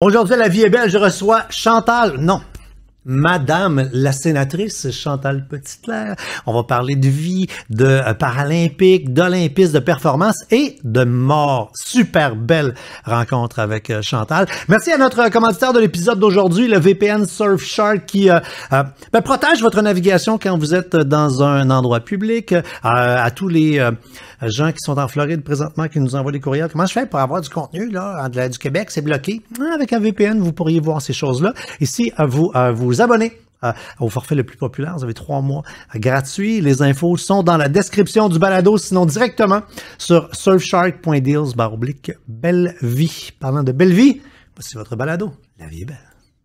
Aujourd'hui, la vie est belle, je reçois Chantal, non, Madame la sénatrice Chantal Petitler. On va parler de vie, de euh, paralympique, d'olympiste, de performance et de mort. Super belle rencontre avec euh, Chantal. Merci à notre commanditaire de l'épisode d'aujourd'hui, le VPN Surfshark qui euh, ben, protège votre navigation quand vous êtes dans un endroit public, à tous les euh, gens qui sont en Floride présentement, qui nous envoient des courriels. Comment je fais pour avoir du contenu là, du Québec? C'est bloqué. Ah, avec un VPN, vous pourriez voir ces choses-là. Ici, euh, vous euh, vous abonnez au forfait le plus populaire. Vous avez trois mois gratuits. Les infos sont dans la description du balado, sinon directement sur surfshark.deals oblique belle vie. Parlant de belle vie, voici votre balado. La vie est belle.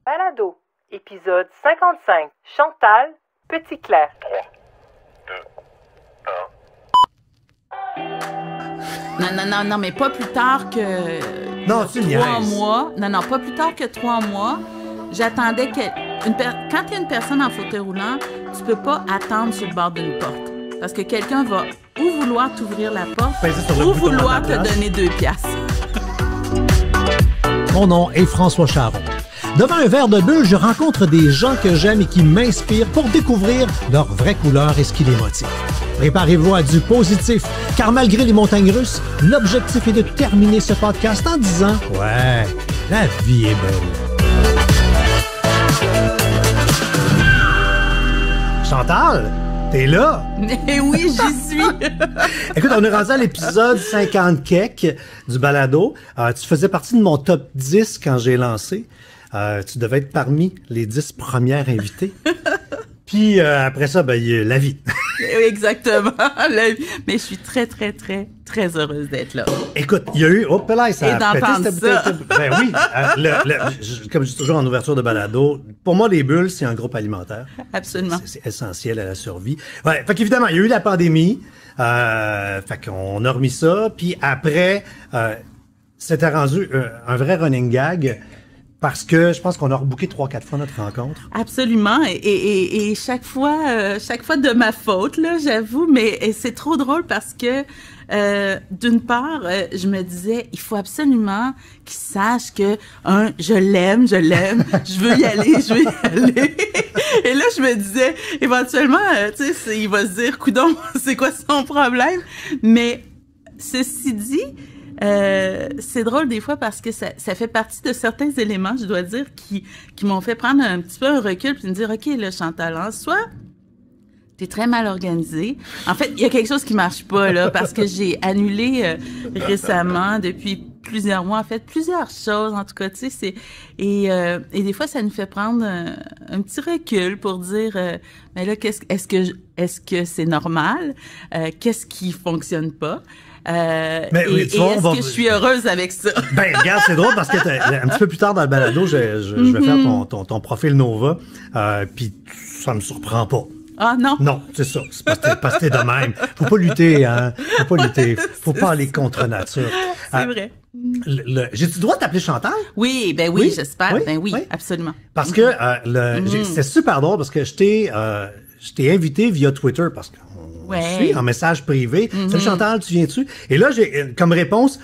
Balado, épisode 55. Chantal, Petit Clair. Non, non, non, non, mais pas plus tard que. Non, Trois mois. Non, non, pas plus tard que trois mois. J'attendais que. Une Quand tu es une personne en fauteuil roulant, tu peux pas attendre sur le bord d'une porte. Parce que quelqu'un va ou vouloir t'ouvrir la porte ben, ou vouloir te donner deux piastres. Mon nom est François Charon. Devant un verre de bulle, je rencontre des gens que j'aime et qui m'inspirent pour découvrir leur vraies couleur et ce qui les motive. Préparez-vous à du positif, car malgré les montagnes russes, l'objectif est de terminer ce podcast en disant Ouais, la vie est belle. Chantal, t'es là? Eh oui, j'y suis! Écoute, on est rendu à l'épisode 50 cake du balado. Euh, tu faisais partie de mon top 10 quand j'ai lancé. Euh, tu devais être parmi les dix premières invitées. Puis euh, après ça, ben, y a la vie. Exactement. Mais je suis très, très, très, très heureuse d'être là. Écoute, il y a eu. Oh, là, ça a Ben oui. Euh, le, comme je dis toujours en ouverture de balado, pour moi, les bulles, c'est un groupe alimentaire. Absolument. C'est essentiel à la survie. Ouais, fait qu'évidemment, il y a eu la pandémie. Euh, fait qu'on a remis ça. Puis après, c'était rendu un vrai running gag parce que je pense qu'on a rebooké trois, quatre fois notre rencontre. Absolument. Et, chaque fois, euh, chaque fois de ma faute, là, j'avoue. Mais c'est trop drôle parce que, euh, d'une part, euh, je me disais, il faut absolument qu'il sache que, un, je l'aime, je l'aime, je veux y aller, je veux y aller. et là, je me disais, éventuellement, tu sais, il va se dire, coudon, c'est quoi son problème? Mais, ceci dit, euh, c'est drôle des fois parce que ça, fait partie de certains éléments, je dois dire, qui, m'ont fait prendre un petit peu un recul puis me dire, OK, le Chantal, en soi, t'es très mal organisé. En fait, il y a quelque chose qui marche pas, là, parce que j'ai annulé euh, récemment, depuis plusieurs mois, en fait, plusieurs choses, en tout cas, tu sais, et, euh, et, des fois, ça nous fait prendre un, petit recul pour dire, mais là, qu'est-ce, est-ce que, est-ce que c'est normal? qu'est-ce qui fonctionne pas? Euh, mais, et, est-ce que je suis heureuse avec ça? ben, regarde, c'est drôle parce que un petit peu plus tard dans le balado, je, vais faire mm-hmm. ton, profil Nova, euh, puis ça me surprend pas. Ah non? Non, c'est ça. C'est parce que t'es de même. Faut pas lutter, hein? Faut pas lutter. Faut pas aller contre nature. C'est ah, vrai. J'ai-tu le droit de t'appeler Chantal? Oui, ben oui, j'espère. Ben oui, absolument. Parce que euh, mm-hmm. c'est super drôle parce que je t'ai euh, invité via Twitter parce que ouais. en message privé. Mhm. Chantal, tu viens-tu? Et là, j'ai euh, comme réponse,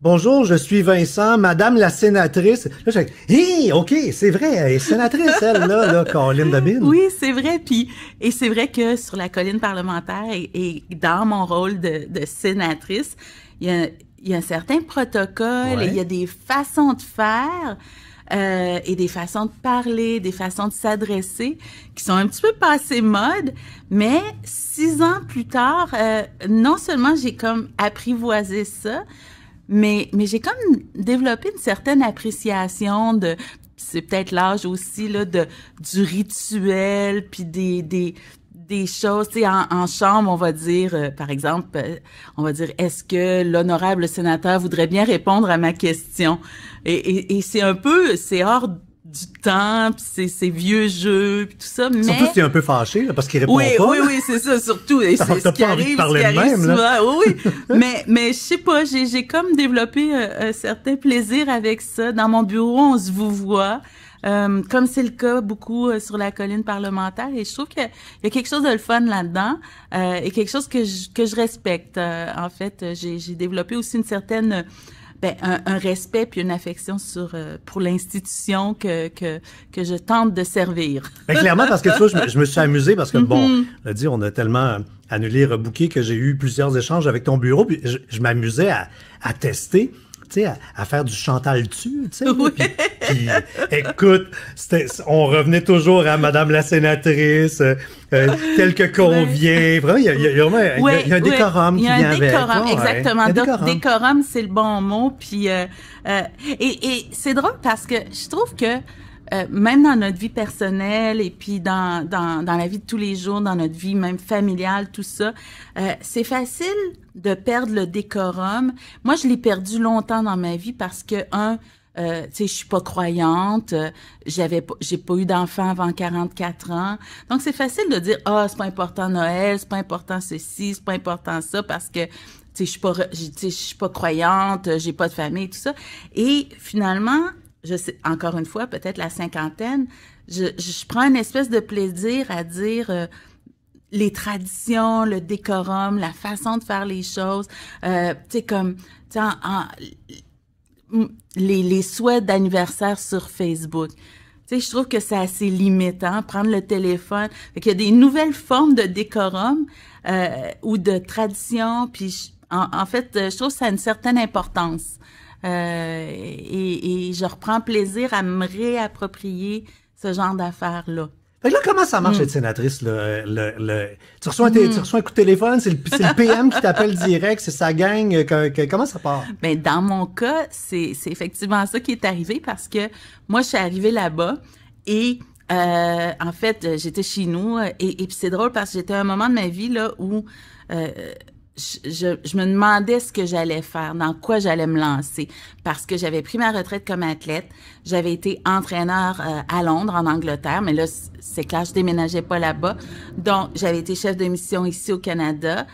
Bonjour, je suis Vincent, Madame la sénatrice. Là, hé, ok, c'est vrai, elle est sénatrice, elle, là, là Colline Dabine. Oui, c'est vrai. Puis, et c'est vrai que sur la colline parlementaire et, dans mon rôle de, sénatrice, il y, a, un certain protocole, il y a des façons de faire. Euh, et des façons de parler, des façons de s'adresser qui sont un petit peu passées mode. Mais six ans plus tard, euh, non seulement j'ai comme apprivoisé ça, mais, mais j'ai comme développé une certaine appréciation de c'est peut-être l'âge aussi là de du rituel puis des, des des choses, tu sais, en, chambre, on va dire, euh, par exemple, euh, on va dire, est-ce que l'honorable sénateur voudrait bien répondre à ma question? Et, et, et c'est un peu, c'est hors du temps, puis c'est c'est vieux jeu, puis tout ça, mais... Surtout si t'es un peu fâché, là, parce qu'il répond pas. Oui, oui, c'est ça, surtout. Et c'est ce qui arrive, parler ce qui même, Oui, oui. mais, mais je sais pas, j'ai comme développé euh, un, certain plaisir avec ça. Dans mon bureau, on se vous voit. Euh, comme c'est le cas beaucoup euh, sur la colline parlementaire. Et je trouve qu'il y a quelque chose de le fun là-dedans euh, et quelque chose que je, que je respecte. en fait, j'ai développé aussi une certaine... Ben, un, respect puis une affection sur pour l'institution que, que que je tente de servir. Ben, clairement parce que je, me suis amusé parce que bon, le mm-hmm. dit on a tellement annulé rebooké que j'ai eu plusieurs échanges avec ton bureau puis je, je m'amusais à, à tester à, faire du chantal dessus, tu sais. écoute, on revenait toujours à Madame la sénatrice, euh, euh, tel que convient. Vraiment, il y a, un décorum qui vient avec. Il y a un décorum, exactement. Décorum. c'est le bon mot. Puis, euh, et c'est drôle parce que je trouve que euh, même dans notre vie personnelle et puis dans, dans, dans, la vie de tous les jours, dans notre vie même familiale, tout ça, euh, c'est facile de perdre le décorum. Moi, je l'ai perdu longtemps dans ma vie parce que, un, euh, tu sais, je suis pas croyante, euh, j'avais j'ai pas eu d'enfant avant 44 ans. Donc c'est facile de dire ah, c'est pas important Noël, c'est pas important ceci, c'est pas important ça parce que tu sais je suis pas je suis pas croyante, j'ai pas de famille tout ça. Et finalement, encore une fois, peut-être la cinquantaine, je, prends une espèce de plaisir à dire euh, les traditions, le décorum, la façon de faire les choses, euh, tu sais, comme, les, souhaits d'anniversaire sur Facebook. Tu sais, je trouve que c'est assez limitant, prendre le téléphone. Il qu'il y a des nouvelles formes de décorum euh, ou de tradition, puis en, en, fait, je trouve que ça a une certaine importance. Euh, et, je reprends plaisir à me réapproprier ce genre d'affaires-là. Fait que là, comment ça marche être hmm. sénatrice? Hmm. tu, reçois un coup de téléphone, c'est le, PM qui t'appelle direct, c'est sa gang. comment ça part? Bien, dans mon cas, c'est effectivement ça qui est arrivé parce que moi, je suis arrivée là-bas et euh, en fait, j'étais chez nous et, et c'est drôle parce que j'étais à un moment de ma vie là où euh, je, je, me demandais ce que j'allais faire, dans quoi j'allais me lancer, parce que j'avais pris ma retraite comme athlète, j'avais été entraîneur euh, à Londres, en Angleterre, mais là, c'est clair, je déménageais pas là-bas. Donc, j'avais été chef de mission ici au Canada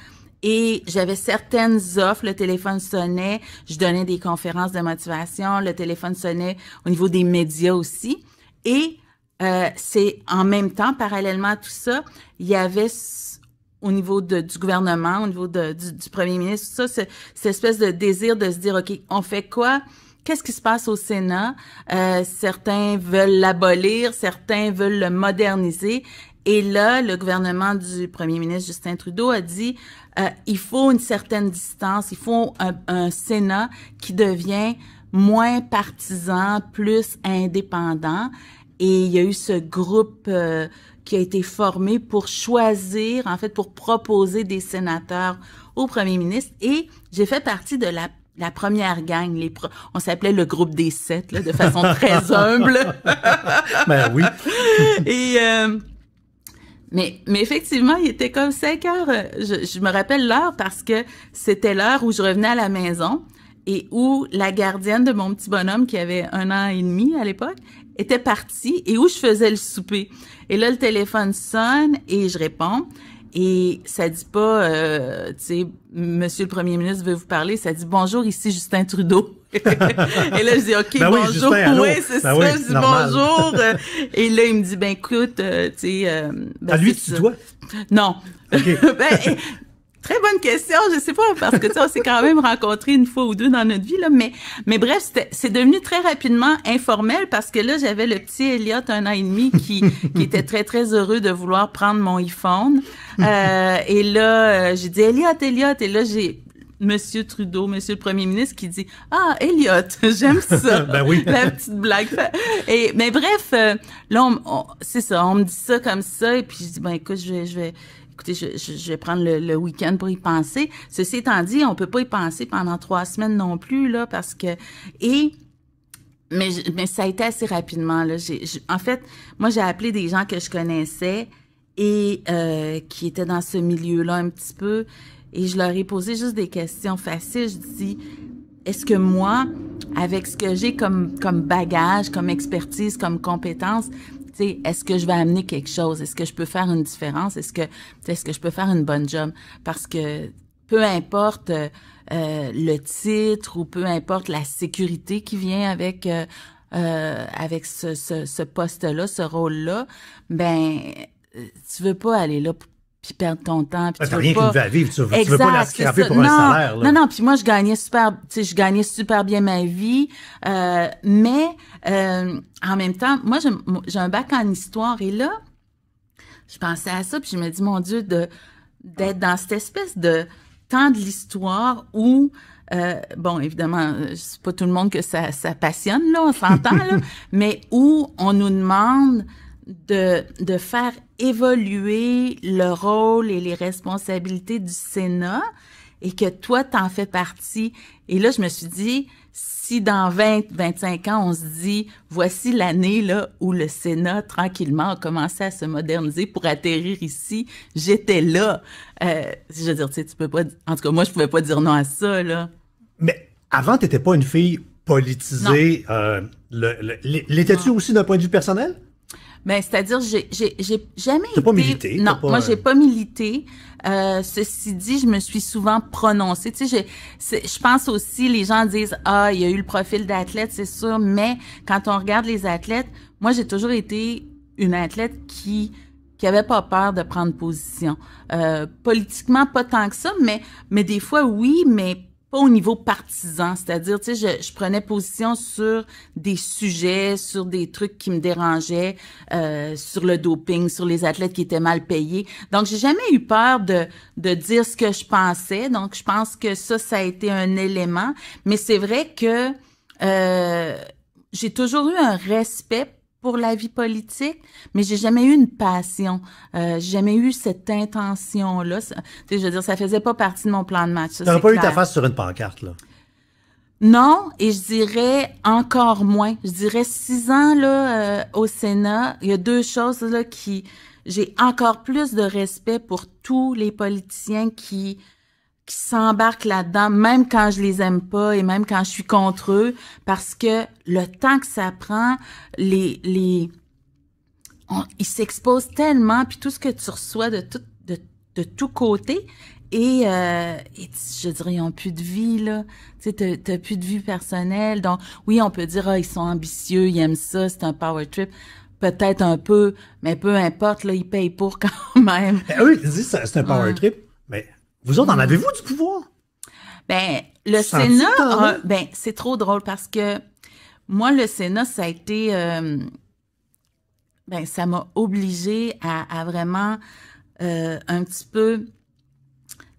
et j'avais certaines offres, le téléphone sonnait, je donnais des conférences de motivation, le téléphone sonnait au niveau des médias aussi. Et euh, c'est en même temps, parallèlement à tout ça, il y avait au niveau de, du gouvernement, au niveau de, du, du, premier ministre, tout ça, cette espèce de désir de se dire, OK, on fait quoi? Qu'est-ce qui se passe au Sénat? Euh, certains veulent l'abolir, certains veulent le moderniser. Et là, le gouvernement du premier ministre Justin Trudeau a dit, euh, il faut une certaine distance, il faut un, Sénat qui devient moins partisan, plus indépendant. Et il y a eu ce groupe euh, qui a été formé pour choisir, en fait, pour proposer des sénateurs au premier ministre. Et j'ai fait partie de la première gang, les on s'appelait le groupe des sept, de façon très humble. ben oui. Et euh, mais, mais effectivement, il était comme cinq heures. Euh, je, je me rappelle l'heure parce que c'était l'heure où je revenais à la maison et où la gardienne de mon petit bonhomme qui avait un an et demi à l'époque était partie et où je faisais le souper. Et là, le téléphone sonne et je réponds. Et ça dit pas, euh, tu sais, Monsieur le Premier ministre veut vous parler. Ça dit bonjour, ici Justin Trudeau. et là, je dis OK, ben bonjour. Ben oui, c'est ça. je dis bonjour. Euh, et là, il me dit ben écoute, euh, tu sais. Euh, à ben, lui, tu dois. Non. Très bonne question. Je sais pas, parce que on s'est quand même rencontrés une fois ou deux dans notre vie, là. Mais, mais bref, c'est devenu très rapidement informel parce que là, j'avais le petit Elliot, un an et demi, qui, qui était très, très heureux de vouloir prendre mon iPhone. Euh, et là, euh, j'ai dit Elliot, Elliot. Et là, j'ai Monsieur Trudeau, Monsieur le Premier ministre, qui dit Ah, Elliot, j'aime ça. ben oui. La petite blague. Et, mais bref, euh, là, on, c'est ça, on me dit ça comme ça, et puis je dis Ben écoute, je vais, je vais, écoutez, je, vais prendre le, week-end pour y penser. Ceci étant dit, on peut pas y penser pendant trois semaines non plus, là, parce que... Et... Mais, mais ça a été assez rapidement. Là. en fait, moi, j'ai appelé des gens que je connaissais et euh, qui étaient dans ce milieu-là un petit peu. Et je leur ai posé juste des questions faciles. Je dis, est-ce que moi, avec ce que j'ai comme, comme bagage, comme expertise, comme compétence, est-ce que je vais amener quelque chose? Est-ce que je peux faire une différence? Est-ce que, est-ce que je peux faire une bonne job? Parce que peu importe euh, euh, le titre ou peu importe la sécurité qui vient avec euh, avec ce, ce, ce poste-là, ce rôle-là, ben tu veux pas aller là puis perdre ton temps. Puis tu rien pas... vivre, tu, veux pas la scraper pour non, un salaire. Là. Non, non, puis moi, je gagnais super, tu je gagnais super bien ma vie, euh, mais euh, en même temps, moi, j'ai un bac en histoire, et là, je pensais à ça, puis je me dis, mon Dieu, de d'être dans cette espèce de temps de l'histoire où euh, bon, évidemment, c'est pas tout le monde que ça, ça passionne, là, on s'entend, là, mais où on nous demande de, de faire évoluer le rôle et les responsabilités du Sénat et que toi, t'en fais partie. Et là, je me suis dit, si dans 20, 25 ans, on se dit, voici l'année là où le Sénat, tranquillement, a commencé à se moderniser pour atterrir ici, j'étais là. Euh, je veux dire, tu sais, tu peux pas... En tout cas, moi, je pouvais pas dire non à ça, là. Mais avant, t'étais pas une fille politisée. Euh, l'étais-tu aussi d'un point de vue personnel? mais ben, c'est-à-dire, j'ai, j'ai, jamais été... pas milité? Non, moi, j'ai euh, pas milité. Euh, ceci dit, je me suis souvent prononcée. Tu sais, je, je pense aussi, les gens disent, ah, il y a eu le profil d'athlète, c'est sûr, mais quand on regarde les athlètes, moi, j'ai toujours été une athlète qui qui avait pas peur de prendre position. Euh, politiquement, pas tant que ça, mais, mais des fois, oui, mais au niveau partisan, c'est-à-dire, tu sais, je, je, prenais position sur des sujets, sur des trucs qui me dérangeaient, euh, sur le doping, sur les athlètes qui étaient mal payés. Donc, j'ai jamais eu peur de, de dire ce que je pensais. Donc, je pense que ça, ça a été un élément. Mais c'est vrai que euh, j'ai toujours eu un respect pour la vie politique, mais j'ai jamais eu une passion. Euh, j'ai jamais eu cette intention-là. Je veux dire, ça faisait pas partie de mon plan de match. Tu n'aurais pas eu ta face sur une pancarte, là? Non, et je dirais encore moins. Je dirais six ans là euh, au Sénat, il y a deux choses là qui j'ai encore plus de respect pour tous les politiciens qui qui s'embarquent là-dedans, même quand je les aime pas et même quand je suis contre eux, parce que le temps que ça prend, les, les, ils s'exposent tellement, puis tout ce que tu reçois de tout, de, de tous côté et, euh, je dirais, ils n'ont plus de vie, là. Tu sais, t'as plus de vie personnelle. Donc, oui, on peut dire, ah, ils sont ambitieux, ils aiment ça, c'est un power trip. Peut-être un peu, mais peu importe, là, ils payent pour quand même. Ben oui, c'est un power trip, mais vous autres, en avez-vous du pouvoir? Ben, le Sénat, ben, c'est trop drôle parce que moi, le Sénat, ça a été, euh, ben, ça m'a obligé à, vraiment euh, un petit peu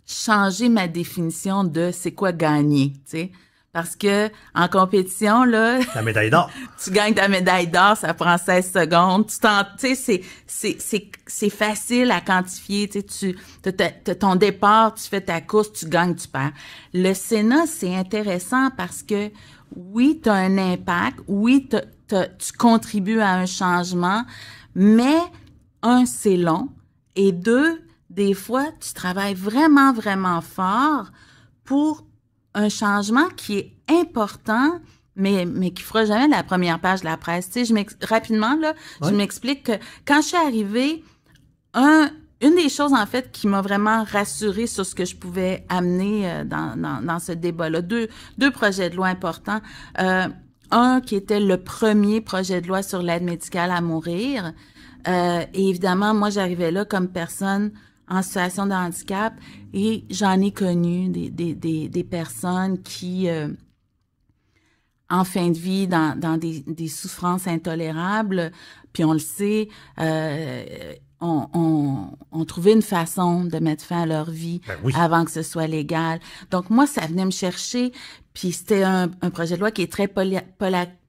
changer ma définition de c'est quoi gagner, tu sais. Parce que en compétition, là. tu gagnes ta médaille d'or, ça prend 16 secondes. Tu sais, c'est facile à quantifier. tu sais, ton départ, tu fais ta course, tu gagnes, tu perds. Le Sénat, c'est intéressant parce que oui, tu as un impact, oui, tu contribues à un changement, mais un, c'est long. Et deux, des fois, tu travailles vraiment, vraiment fort pour un changement qui est important, mais, mais qui fera jamais la première page de la presse. Tu sais, je rapidement, là, je m'explique que quand je suis arrivée, un, une des choses, en fait, qui m'a vraiment rassurée sur ce que je pouvais amener euh, dans, dans, dans, ce débat-là, deux, deux projets de loi importants. Euh, un qui était le premier projet de loi sur l'aide médicale à mourir. Euh, et évidemment, moi, j'arrivais là comme personne en situation de handicap et j'en ai connu des, des, des, des personnes qui, euh, en fin de vie, dans, dans des, souffrances intolérables, puis on le sait, euh, ont on, on trouvé une façon de mettre fin à leur vie ben avant que ce soit légal. Donc moi, ça venait me chercher, puis c'était un, un, projet de loi qui est très poli,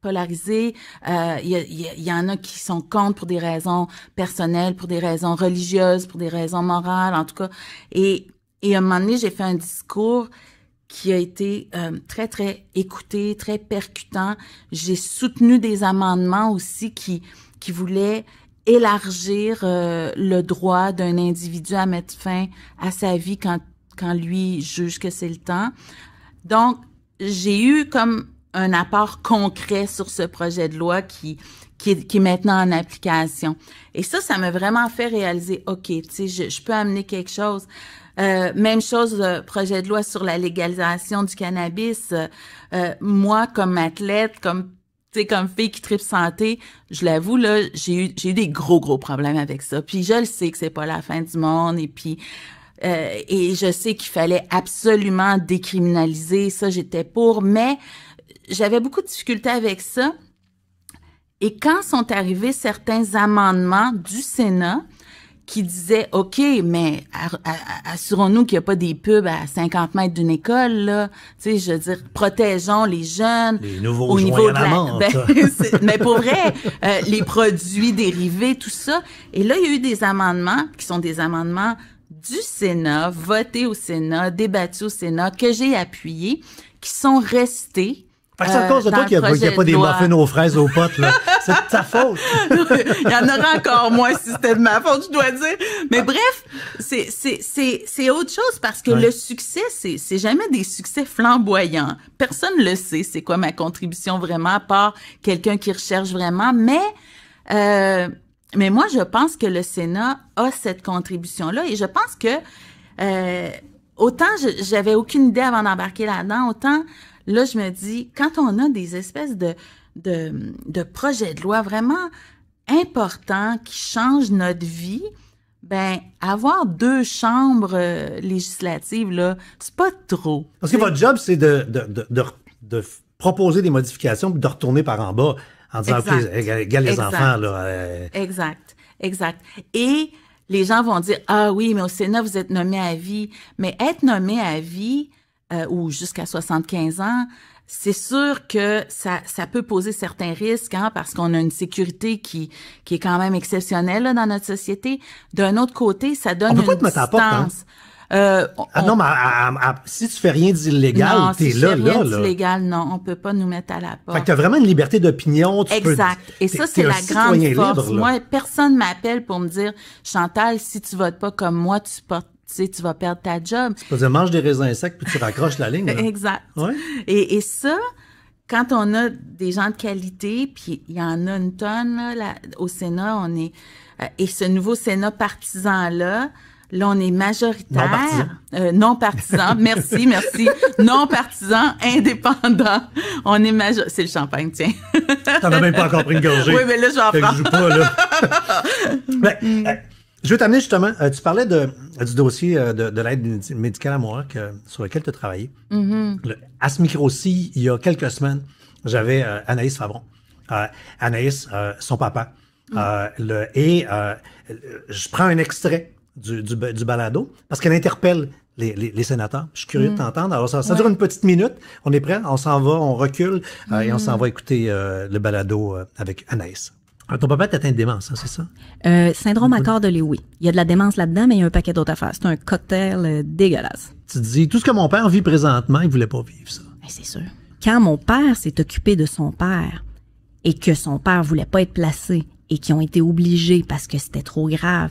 polarisé. Euh, il y, en a qui sont contre pour des raisons personnelles, pour des raisons religieuses, pour des raisons morales, en tout cas. Et, et à un moment donné, j'ai fait un discours qui a été euh, très, très écouté, très percutant. J'ai soutenu des amendements aussi qui, qui voulaient élargir euh, le droit d'un individu à mettre fin à sa vie quand, quand lui juge que c'est le temps. Donc, j'ai eu comme un apport concret sur ce projet de loi qui, qui est, qui est, maintenant en application. Et ça, ça m'a vraiment fait réaliser, OK, tu sais, je, je, peux amener quelque chose. Euh, même chose, euh, projet de loi sur la légalisation du cannabis. Euh, euh moi, comme athlète, comme comme fille qui tripe santé, je l'avoue, là, j'ai eu, j'ai eu des gros, gros problèmes avec ça. Puis je le sais que c'est pas la fin du monde. Et puis, euh, et je sais qu'il fallait absolument décriminaliser. Ça, j'étais pour. Mais j'avais beaucoup de difficultés avec ça. Et quand sont arrivés certains amendements du Sénat qui disaient, OK, mais assurons-nous qu'il n'y a pas des pubs à 50 mètres d'une école, là. Tu sais, je veux dire, protégeons les jeunes. au niveau de la, ben, Mais pour vrai, euh, les produits dérivés, tout ça. Et là, il y a eu des amendements qui sont des amendements du Sénat, votés au Sénat, débattus au Sénat, que j'ai appuyés, qui sont restés, parce que à cause de euh, toi qu'il n'y a, pas des muffins aux fraises aux potes, là. C'est ta faute. Il y en aurait encore moins si c'était de ma faute, je dois dire. Mais ah. bref, c'est autre chose parce que le succès, c'est jamais des succès flamboyants. Personne ne le sait, c'est quoi ma contribution vraiment, à part quelqu'un qui recherche vraiment. Mais, euh, mais moi, je pense que le Sénat a cette contribution-là et je pense que, euh, autant j'avais aucune idée avant d'embarquer là-dedans, autant Là, je me dis, quand on a des espèces de, de, projets de loi vraiment importants qui changent notre vie, ben, avoir deux chambres euh, législatives, là, c'est pas trop. Parce que votre job, c'est de, proposer des modifications puis de retourner par en bas en disant, OK, euh, les enfants, euh. Exact, exact. Et les gens vont dire, ah oui, mais au Sénat, vous êtes nommé à vie. Mais être nommé à vie, euh, ou jusqu'à 75 ans, c'est sûr que ça, ça peut poser certains risques hein, parce qu'on a une sécurité qui, qui est quand même exceptionnelle là, dans notre société. D'un autre côté, ça donne on peut une pas te mettre À la porte, hein? Euh, ah non, mais si tu fais rien d'illégal, t'es si là, fais rien d'illégal, non, on peut pas nous mettre à la porte. Fait que vraiment une liberté d'opinion. exact. Et ça, c'est la grande force. Moi, personne m'appelle pour me dire, Chantal, si tu votes pas comme moi, tu portes tu sais, tu vas perdre ta job. C'est pas dire mange des raisins secs puis tu raccroches la ligne. Hein. Exact. Ouais. Et, et, ça, quand on a des gens de qualité, puis il y en a une tonne là, au Sénat, on est euh, et ce nouveau Sénat partisan là. Là, on est majoritaire, non partisan. Euh, non partisan merci, merci, non partisan, indépendant. On est majoritaire. C'est le champagne, tiens. T'en as même pas encore pris une gorgée. Oui, mais là, j'en prends. Je joue pas, là. Mais... Ben, mm. Je veux t'amener justement, euh, tu parlais du dossier euh, de, l'aide médicale à moi, sur lequel tu as travaillé. à ce micro-ci, il y a quelques semaines, j'avais euh, Anaïs Fabron. Anaïs, son papa. Mm. le, et je prends un extrait du, du, balado parce qu'elle interpelle les, sénateurs. Je suis curieux de mm. t'entendre. Alors, ça, dure une petite minute. On est prêt, on s'en va, on recule et on s'en mm-hmm. va écouter le balado avec Anaïs. Alors, ah, ton papa est atteint de démence, hein, c'est ça? Euh, syndrome à corps de Lewy. Il y a de la démence là-dedans, mais il y a un paquet d'autres affaires. C'est un cocktail euh, dégueulasse. Tu te dis, tout ce que mon père vit présentement, il voulait pas vivre ça. Ben, c'est sûr. Quand mon père s'est occupé de son père et que son père voulait pas être placé et qui ont été obligés parce que c'était trop grave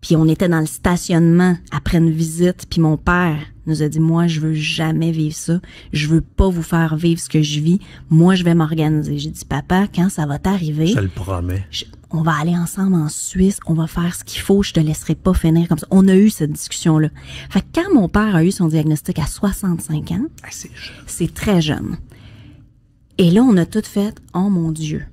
puis on était dans le stationnement après une visite, puis mon père nous a dit moi je veux jamais vivre ça, je veux pas vous faire vivre ce que je vis, moi je vais m'organiser. J'ai dit papa, quand ça va t'arriver Je le promets. on va aller ensemble en Suisse, on va faire ce qu'il faut, je te laisserai pas finir comme ça. On a eu cette discussion là. quand mon père a eu son diagnostic à 65 ans, ah, c'est très jeune. Et là on a tout fait, oh mon dieu.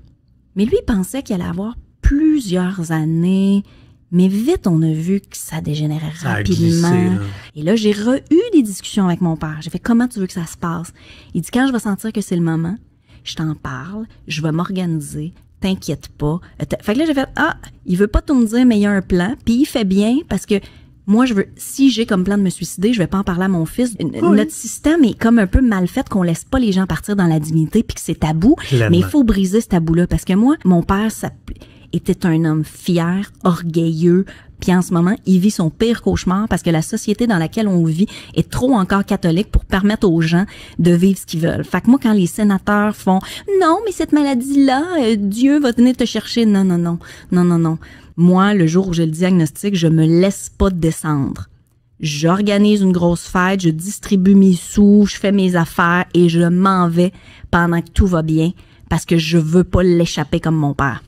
Mais lui il pensait qu'il allait avoir plusieurs années mais vite, on a vu que ça dégénérait rapidement. Et là, j'ai eu des discussions avec mon père. J'ai fait comment tu veux que ça se passe? Il dit quand je vais sentir que c'est le moment, je t'en parle, je vais m'organiser, t'inquiète pas. Euh, fait que là, j'ai fait ah, il veut pas tout me dire, mais il y a un plan. Puis il fait bien parce que moi, je veux, si j'ai comme plan de me suicider, je vais pas en parler à mon fils. Notre système est comme un peu mal fait qu'on laisse pas les gens partir dans la dignité puis que c'est tabou. Mais il faut briser ce tabou-là parce que moi, mon père, ça, était un homme fier, orgueilleux, puis en ce moment, il vit son pire cauchemar parce que la société dans laquelle on vit est trop encore catholique pour permettre aux gens de vivre ce qu'ils veulent. Fait que moi, quand les sénateurs font « Non, mais cette maladie-là, euh, Dieu va venir te chercher. » Non, non, non. Non, non, non. Moi, le jour où j'ai le diagnostic, je me laisse pas descendre. J'organise une grosse fête, je distribue mes sous, je fais mes affaires et je m'en vais pendant que tout va bien parce que je veux pas l'échapper comme mon père.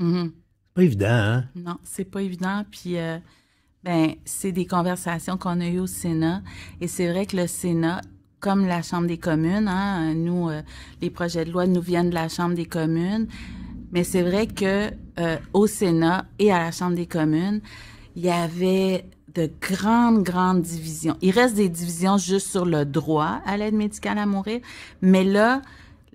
Mm-hmm. C'est pas évident, hein? Non, c'est pas évident. Puis, euh, ben, c'est des conversations qu'on a eues au Sénat. Et c'est vrai que le Sénat, comme la Chambre des communes, hein, nous, euh, les projets de loi nous viennent de la Chambre des communes. Mais c'est vrai que euh, au Sénat et à la Chambre des communes, il y avait de grandes, grandes divisions. Il reste des divisions juste sur le droit à l'aide médicale à mourir, mais là,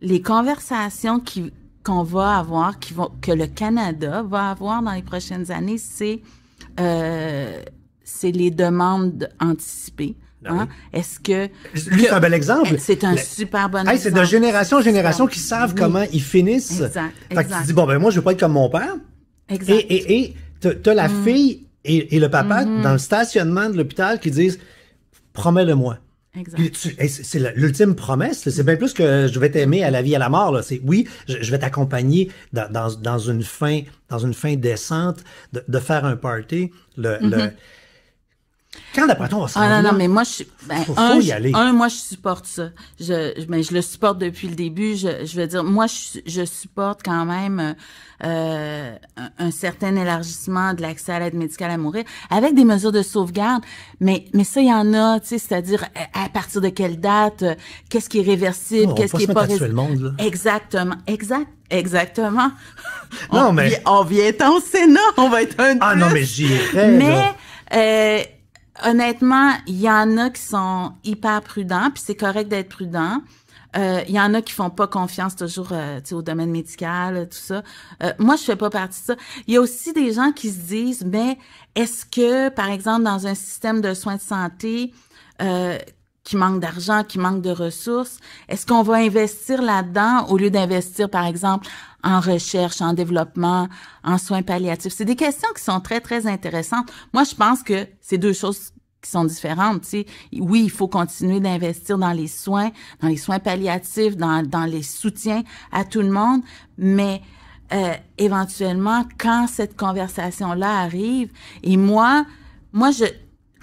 les conversations qui, qu'on va avoir, que le Canada va avoir dans les prochaines années, c'est euh, les demandes anticipées. Ah hein? Est-ce que. C'est un bel exemple. Eh, c'est un super bon exemple. C'est de génération en génération qui savent comment ils finissent. Exact, tu dis, bon, ben moi, je veux pas être comme mon père. Exact. Et tu as la mm. fille et, le papa mm-hmm. dans le stationnement de l'hôpital qui disent, promets-le-moi. C'est l'ultime promesse. C'est bien plus que je vais t'aimer à la vie à la mort. C'est oui, je, vais t'accompagner dans, dans, une fin, dans une fin décente, de, de faire un party. Le, le mm-hmm. Quand d'après toi, on va s'en Ah non, non, mais moi, je ben, un, y moi, je supporte ça. Je, ben, je le supporte depuis le début. Je, je veux dire, moi, je, supporte quand même euh, un, certain élargissement de l'accès à l'aide médicale à mourir avec des mesures de sauvegarde. Mais, mais ça, il y en a, tu sais, c'est-à-dire à, partir de quelle date, euh, qu'est-ce qui est réversible, qu'est-ce qui est pas monde, là. Exactement, exact, exactement. non, on, mais. On vient en Sénat, on va être un. Ah non, mais j'irai. Mais. Euh, honnêtement, il y en a qui sont hyper prudents, puis c'est correct d'être prudent. Euh, il y en a qui font pas confiance toujours euh, au domaine médical, euh, tout ça. moi, je fais pas partie de ça. Il y a aussi des gens qui se disent, mais ben, est-ce que, par exemple, dans un système de soins de santé, qui manque d'argent, qui manque de ressources, est-ce qu'on va investir là-dedans au lieu d'investir, par exemple, en recherche, en développement, en soins palliatifs? C'est des questions qui sont très, très intéressantes. Moi, je pense que c'est deux choses qui sont différentes. sais, Oui, il faut continuer d'investir dans les soins, dans les soins palliatifs, dans, dans les soutiens à tout le monde, mais euh, éventuellement, quand cette conversation-là arrive, et moi, moi, je,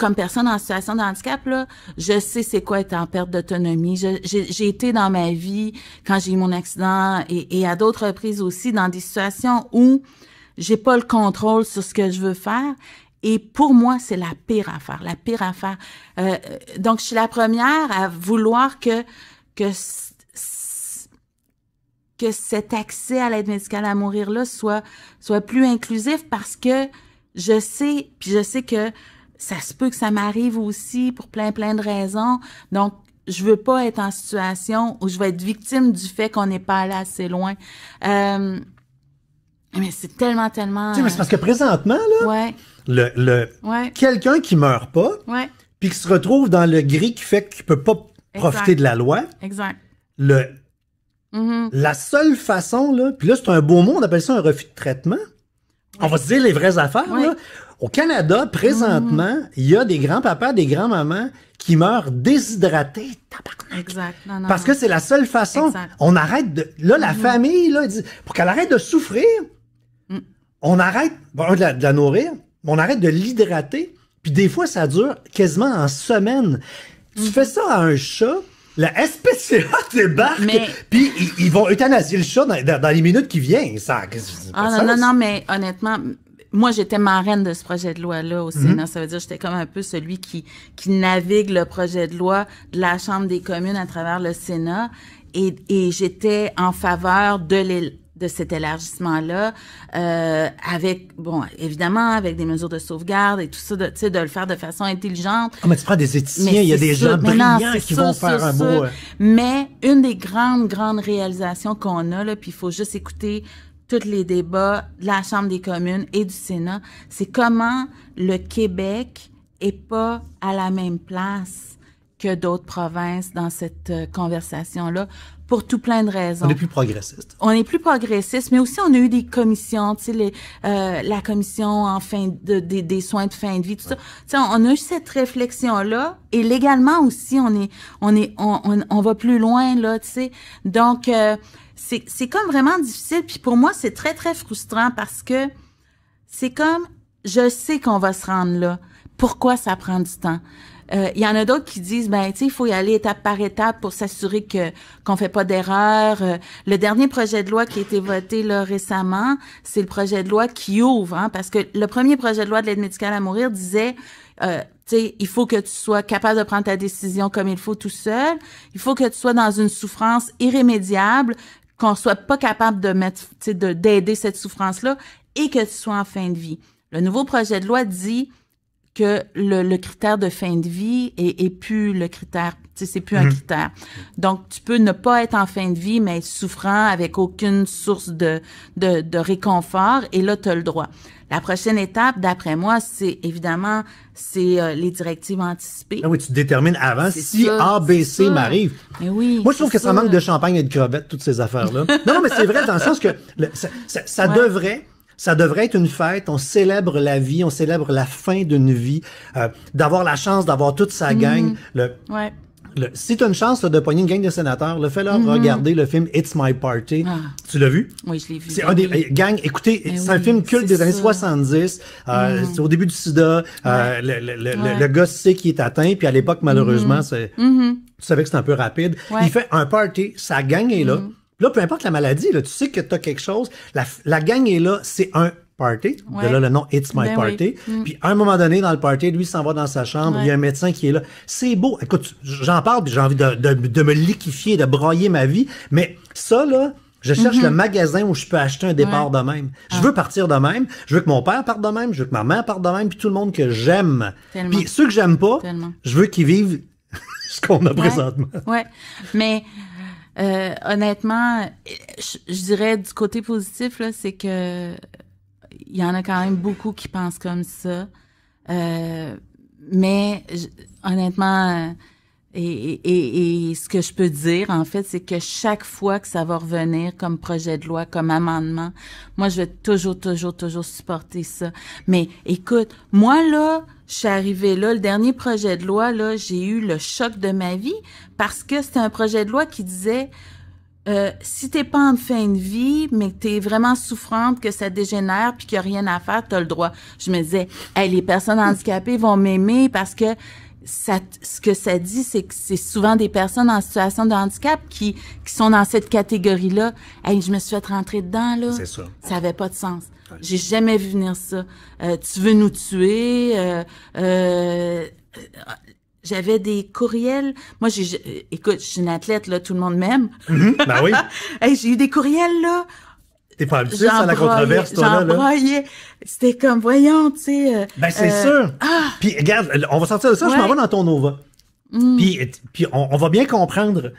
comme personne en situation de handicap, là, je sais c'est quoi être en perte d'autonomie. J'ai été dans ma vie, quand j'ai eu mon accident et, à d'autres reprises aussi, dans des situations où j'ai pas le contrôle sur ce que je veux faire. Et pour moi, c'est la pire affaire, la pire affaire. Euh, euh donc, je suis la première à vouloir que que que cet accès à l'aide médicale à mourir là soit soit plus inclusif parce que je sais, puis je sais que ça se peut que ça m'arrive aussi pour plein, plein de raisons. Donc, je veux pas être en situation où je vais être victime du fait qu'on n'est pas allé assez loin. Euh, mais c'est tellement, tellement. Tu sais, c'est parce que présentement, là, le, le quelqu'un qui meurt pas, puis qui se retrouve dans le gris qui fait qu'il peut pas profiter de la loi. Exact. Le, mm-hmm. La seule façon, là, puis là, c'est un beau mot, on appelle ça un refus de traitement. On va se dire les vraies affaires, là. Au Canada, présentement, mm. il y a des grands-papas, des grands-mamans qui meurent déshydratés. Exact. parce que c'est la seule façon. On arrête de. Là, la mm-hmm. famille, là, dit, pour qu'elle arrête de souffrir, mm. on arrête de, la, nourrir, on arrête de l'hydrater. Puis des fois, ça dure quasiment en semaine. Tu mm-hmm. fais ça à un chat, la SPCA débarque, mais... puis ils, vont euthanasier le chat dans, les minutes qui viennent. Ça, ah, non, non, non, mais honnêtement, moi, j'étais marraine de ce projet de loi-là au mhm. Sénat. Ça veut dire que j'étais comme un peu celui qui, qui navigue le projet de loi de la Chambre des communes à travers le Sénat. Et, et j'étais en faveur de de cet élargissement-là, euh, avec, bon, évidemment, avec des mesures de sauvegarde et tout ça, tu sais, de le faire de façon intelligente. Ah, mais tu prends des éthiciens, il y a des gens brillants qui vont faire un beau... Mais une des grandes, grandes réalisations qu'on a, là, puis il faut juste écouter tous les débats de la Chambre des communes et du Sénat, c'est comment le Québec est pas à la même place que d'autres provinces dans cette euh, conversation-là pour tout plein de raisons. On est plus progressiste. On est plus progressiste, mais aussi on a eu des commissions, tu sais, les, euh, la commission en fin de, des soins de fin de vie, tout ça. Tu sais, on, a eu cette réflexion là, et légalement aussi, on est, on est, on, on, va plus loin là, tu sais. Donc euh, c'est comme vraiment difficile. Puis pour moi, c'est très, très frustrant parce que c'est comme, je sais qu'on va se rendre là. Pourquoi ça prend du temps? Euh, il y en a d'autres qui disent, ben, tu sais, il faut y aller étape par étape pour s'assurer que qu'on fait pas d'erreur. Euh, le dernier projet de loi qui a été voté là récemment, c'est le projet de loi qui ouvre, hein, parce que le premier projet de loi de l'aide médicale à mourir disait, euh, tu sais, il faut que tu sois capable de prendre ta décision comme il faut tout seul. Il faut que tu sois dans une souffrance irrémédiable qu'on soit pas capable de mettre, d'aider cette souffrance-là et que ce soit en fin de vie. Le nouveau projet de loi dit que le, le, critère de fin de vie est, est plus le critère, c'est plus un mhm. critère. Donc, tu peux ne pas être en fin de vie, mais être souffrant avec aucune source de, de, de réconfort, et là, tu as le droit. La prochaine étape, d'après moi, c'est évidemment, c'est euh, les directives anticipées. Ah oui, tu détermines avant si B, C m'arrive. Oui, moi, je trouve que ça. manque de champagne et de crevettes, toutes ces affaires-là. non, non, mais c'est vrai dans le sens que ça, ça, devrait ça devrait être une fête. On célèbre la vie, on célèbre la fin d'une vie. Euh, d'avoir la chance d'avoir toute sa mhm. gang. ouais. si tu une chance de pogner une gang de sénateurs, le fait leur mhm. regarder le film It's My Party. Ah. Tu l'as vu? Oui, je l'ai vu. C'est un Gang, écoutez, eh c'est un film culte des années 70. Euh, au début du sida. Euh, le, le, le, gars sait est atteint. Puis à l'époque, malheureusement, mhm. c'est, tu savais que c'était un peu rapide. Il fait un party. Sa gang est là. Là, peu importe la maladie, là, tu sais que tu as quelque chose. La, gang est là, c'est un party. De là, le nom It's My ben Party. Mm. Puis, à un moment donné, dans le party, lui, s'en va dans sa chambre. Il y a un médecin qui est là. C'est beau. Écoute, j'en parle, puis j'ai envie de, me liquifier, de broyer ma vie. Mais ça, là, je cherche mm-hmm. le magasin où je peux acheter un départ de même. Je ah. veux partir de même. Je veux que mon père parte de même. Je veux que ma mère parte de même. Puis tout le monde que j'aime. Puis ceux que j'aime pas, je veux qu'ils vivent ce qu'on a présentement. Ouais. Mais euh, honnêtement, je, dirais du côté positif, c'est que il y en a quand même beaucoup qui pensent comme ça. Euh, mais honnêtement, et, et, et, ce que je peux dire, en fait, c'est que chaque fois que ça va revenir comme projet de loi, comme amendement, moi, je vais toujours, toujours, toujours supporter ça. Mais écoute, moi, là, je suis arrivée là, le dernier projet de loi, là, j'ai eu le choc de ma vie parce que c'était un projet de loi qui disait euh, si t'es pas en fin de vie, mais que t'es vraiment souffrante, que ça dégénère, puis qu'il y a rien à faire, t'as le droit. Je me disais, hey, les personnes handicapées vont m'aimer parce que ce que ça dit, c'est que c'est souvent des personnes en situation de handicap qui, sont dans cette catégorie-là. Hey, je me suis fait rentrer dedans, là. C'est ça. Ça avait pas de sens. J'ai jamais vu venir ça. Euh, tu veux nous tuer. Euh, euh, j'avais des courriels. Moi, j'ai, écoute, je suis une athlète, là, tout le monde m'aime. Mm-hmm. Ben oui. hey, j'ai eu des courriels, là. T'es pas habitué à la controverse, toi, là. C'était comme, voyons, tu sais. Euh, ben, c'est euh, sûr. Ah. Puis, regarde, euh, on va sortir de ça, je m'en vais dans ton Nova. Mm. Puis, puis on, va bien comprendre,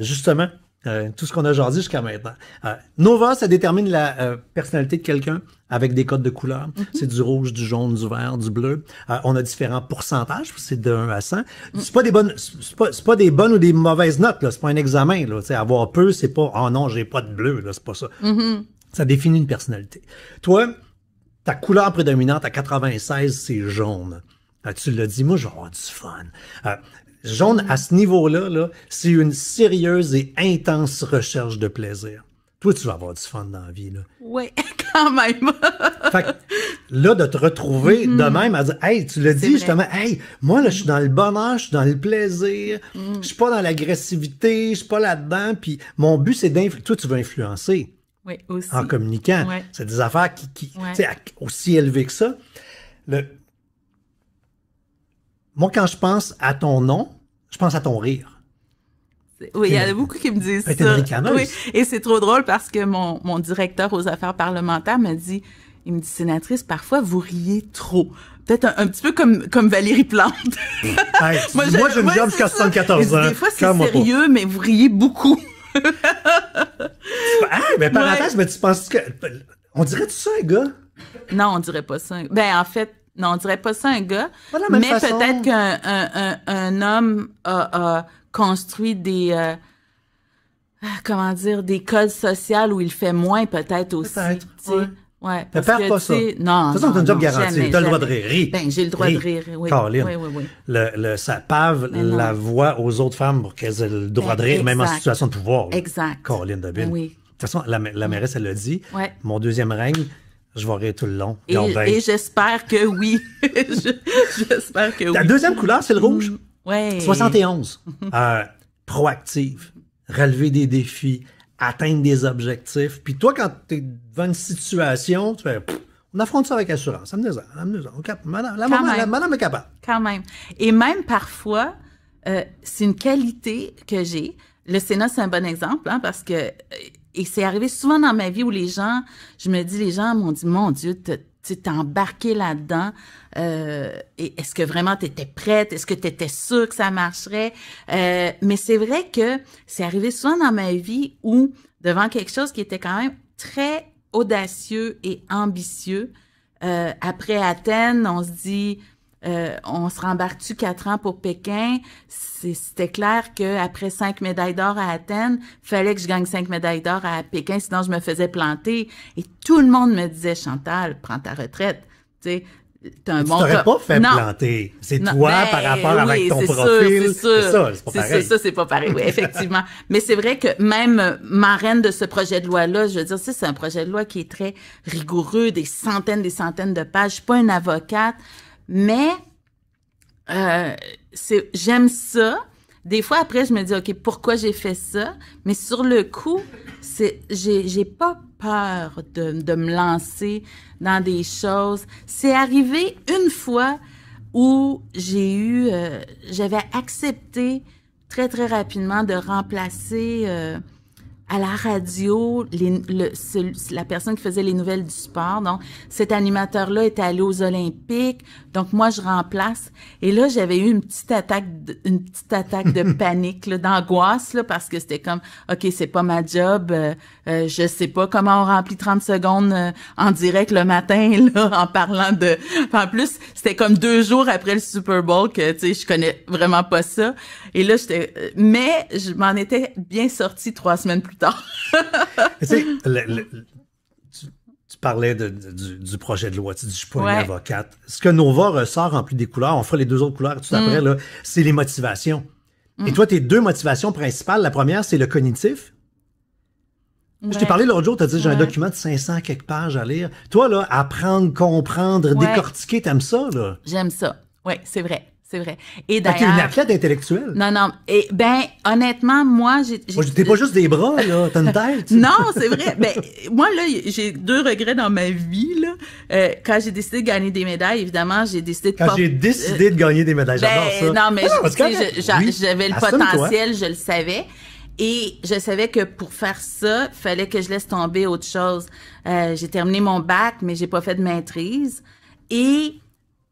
justement, euh, tout ce qu'on a aujourd'hui jusqu'à maintenant. Euh, Nova, ça détermine la euh, personnalité de quelqu'un avec des codes de couleurs. Mhm. C'est du rouge, du jaune, du vert, du bleu. on a différents pourcentages, c'est de 1 à 100. Mhm. C'est pas des bonnes, c'est pas, des bonnes ou des mauvaises notes. C'est pas un examen. Là. avoir peu, c'est pas oh non, j'ai pas de bleu. C'est pas ça. Mhm. Ça définit une personnalité. Toi, ta couleur prédominante à 96, c'est jaune. tu l'as dit, moi, je du fun jaune, à ce niveau-là, -là, c'est une sérieuse et intense recherche de plaisir. Toi, tu vas avoir du fun dans la vie. Là. Oui, quand même. fait là, de te retrouver mm-hmm. de même à dire Hey, tu le dis justement, hey, moi, là, je suis dans le bonheur, je suis dans le plaisir, mm. je suis pas dans l'agressivité, je suis pas là-dedans. Puis mon but, c'est d'influencer. Toi, tu veux influencer. Oui, aussi. En communiquant. C'est des affaires qui, qui aussi élevées que ça. Le, moi, quand je pense à ton nom, je pense à ton rire. Oui, il y en a beaucoup qui me disent ça. Oui. Et c'est trop drôle parce que mon, directeur aux affaires parlementaires m'a dit, il me dit, sénatrice, parfois vous riez trop. Peut-être un, petit peu comme, comme Valérie Plante. moi, je j'ai une jusqu'à 74 ans. Des fois, c'est sérieux, mais vous riez beaucoup. ah, mais par ouais. mais tu penses que... On dirait tout ça, un gars? Non, on dirait pas ça. Ben, en fait, non, on dirait pas ça un gars. mais peut-être qu'un un, un, homme a, construit des. Euh, comment dire, des codes sociaux où il fait moins peut-être aussi. Peut-être. Ouais. ouais ne perds pas ça. Non. De toute façon, t'as un job garanti. as le droit de rire. Ben, j'ai le droit de rire. Oui. Caroline, oui, ça pave la voix aux autres femmes pour qu'elles aient le droit de rire, ben, même en situation de pouvoir. Exact. Caroline Debine. Oui. De toute façon, la, la mairesse, elle l'a dit. Mon deuxième règne, je vais rire tout le long. Et, j'espère que oui. j'espère que oui. La deuxième couleur, c'est le mm, rouge. ouais. 71. Euh, proactive. Relever des défis, atteindre des objectifs. Puis toi, quand tu es devant une situation, tu fais. on affronte ça avec assurance. Amenez-en, amenez-en. Madame, est capable. Quand même. Et même parfois, euh, c'est une qualité que j'ai. Le Sénat, c'est un bon exemple, hein, parce que euh, et c'est arrivé souvent dans ma vie où les gens, je me dis, les gens m'ont dit, mon Dieu, tu t'es embarqué là-dedans. Euh, Est-ce que vraiment tu étais prête? Est-ce que tu étais sûre que ça marcherait? Euh, mais c'est vrai que c'est arrivé souvent dans ma vie où, devant quelque chose qui était quand même très audacieux et ambitieux, euh, après Athènes, on se dit, euh, on se rembarque tu quatre ans pour Pékin? C'était clair qu'après cinq médailles d'or à Athènes, fallait que je gagne cinq médailles d'or à Pékin, sinon je me faisais planter. Et tout le monde me disait, Chantal, prends ta retraite. Tu es un bon tu t'aurais pas fait planter. C'est toi par rapport avec ton profil. C'est ça, c'est pas pareil. ça, c'est pas pareil, oui, effectivement. Mais c'est vrai que même euh, marraine de ce projet de loi-là, je veux dire, c'est un projet de loi qui est très rigoureux, des centaines, des centaines de pages. Je suis pas une avocate, mais euh, j'aime ça. Des fois, après, je me dis, OK, pourquoi j'ai fait ça? Mais sur le coup, j'ai pas peur de, me lancer dans des choses. C'est arrivé une fois où j'ai eu, euh, j'avais accepté très, très rapidement de remplacer euh, à la radio, le, la personne qui faisait les nouvelles du sport. Donc, cet animateur-là est allé aux Olympiques. Donc, moi, je remplace. Et là, j'avais eu une petite attaque, de, une petite attaque de panique, d'angoisse, parce que c'était comme, OK, c'est pas ma job. Euh, euh, je sais pas comment on remplit 30 secondes euh, en direct le matin, en parlant de... en plus, c'était comme deux jours après le Super Bowl que, tu sais, je connais vraiment pas ça. Et là, j'étais... Euh, mais je m'en étais bien sortie trois semaines plus tard tu parlais du, projet de loi. Tu dis, je suis pas une avocate. Ce que Nova ressort en plus des couleurs, on fera les deux autres couleurs tout mm. après, c'est les motivations. Et mm. toi, tes deux motivations principales, la première, c'est le cognitif. Je t'ai parlé l'autre jour, tu as dit j'ai un document de 500 quelques pages à lire. Toi, là, apprendre, comprendre, décortiquer, t'aimes ça, J'aime ça. Oui, c'est vrai. C'est vrai. Et ah, d'ailleurs. Okay, une athlète intellectuelle. Non, non. Et ben, honnêtement, moi, j'ai. t'es pas juste des bras, là. T'as une tête. non, c'est vrai. Mais ben, moi, là, j'ai deux regrets dans ma vie, là. Euh, quand j'ai décidé de gagner des médailles, évidemment, j'ai décidé de. Quand j'ai décidé de gagner des médailles, j'adore ben, ça. Non, mais ah, j'avais le potentiel, je le savais. Et je savais que pour faire ça, fallait que je laisse tomber autre chose. Euh, j'ai terminé mon bac, mais j'ai pas fait de maîtrise. Et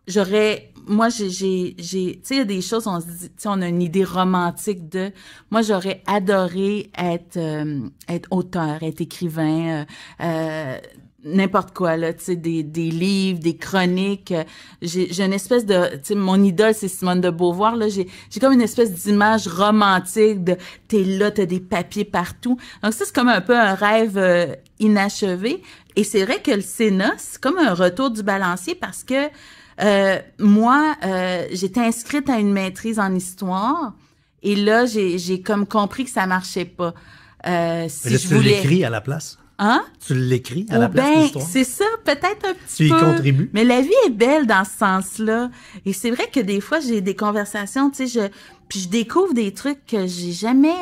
j'aurais moi, j'ai, tu sais, il y a des choses, on se dit, on a une idée romantique de, moi, j'aurais adoré être, euh, être auteur, être écrivain, euh, euh, n'importe quoi, là, tu sais, des, des livres, des chroniques. J'ai, une espèce de, tu sais, mon idole, c'est Simone de Beauvoir, là, j'ai, j'ai comme une espèce d'image romantique de, t'es là, t'as des papiers partout. Donc ça, c'est comme un peu un rêve inachevé. Et c'est vrai que le Sénat, c'est comme un retour du balancier parce que euh, moi, euh, j'étais inscrite à une maîtrise en histoire et là, j'ai comme compris que ça marchait pas. Euh, si tu l'écris à la place? Hein? Tu l'écris à oh, la place ben, C'est ça, peut-être un petit peu. Tu y contribues. Mais la vie est belle dans ce sens-là. Et c'est vrai que des fois, j'ai des conversations, tu sais, je, puis je découvre des trucs que j'ai jamais,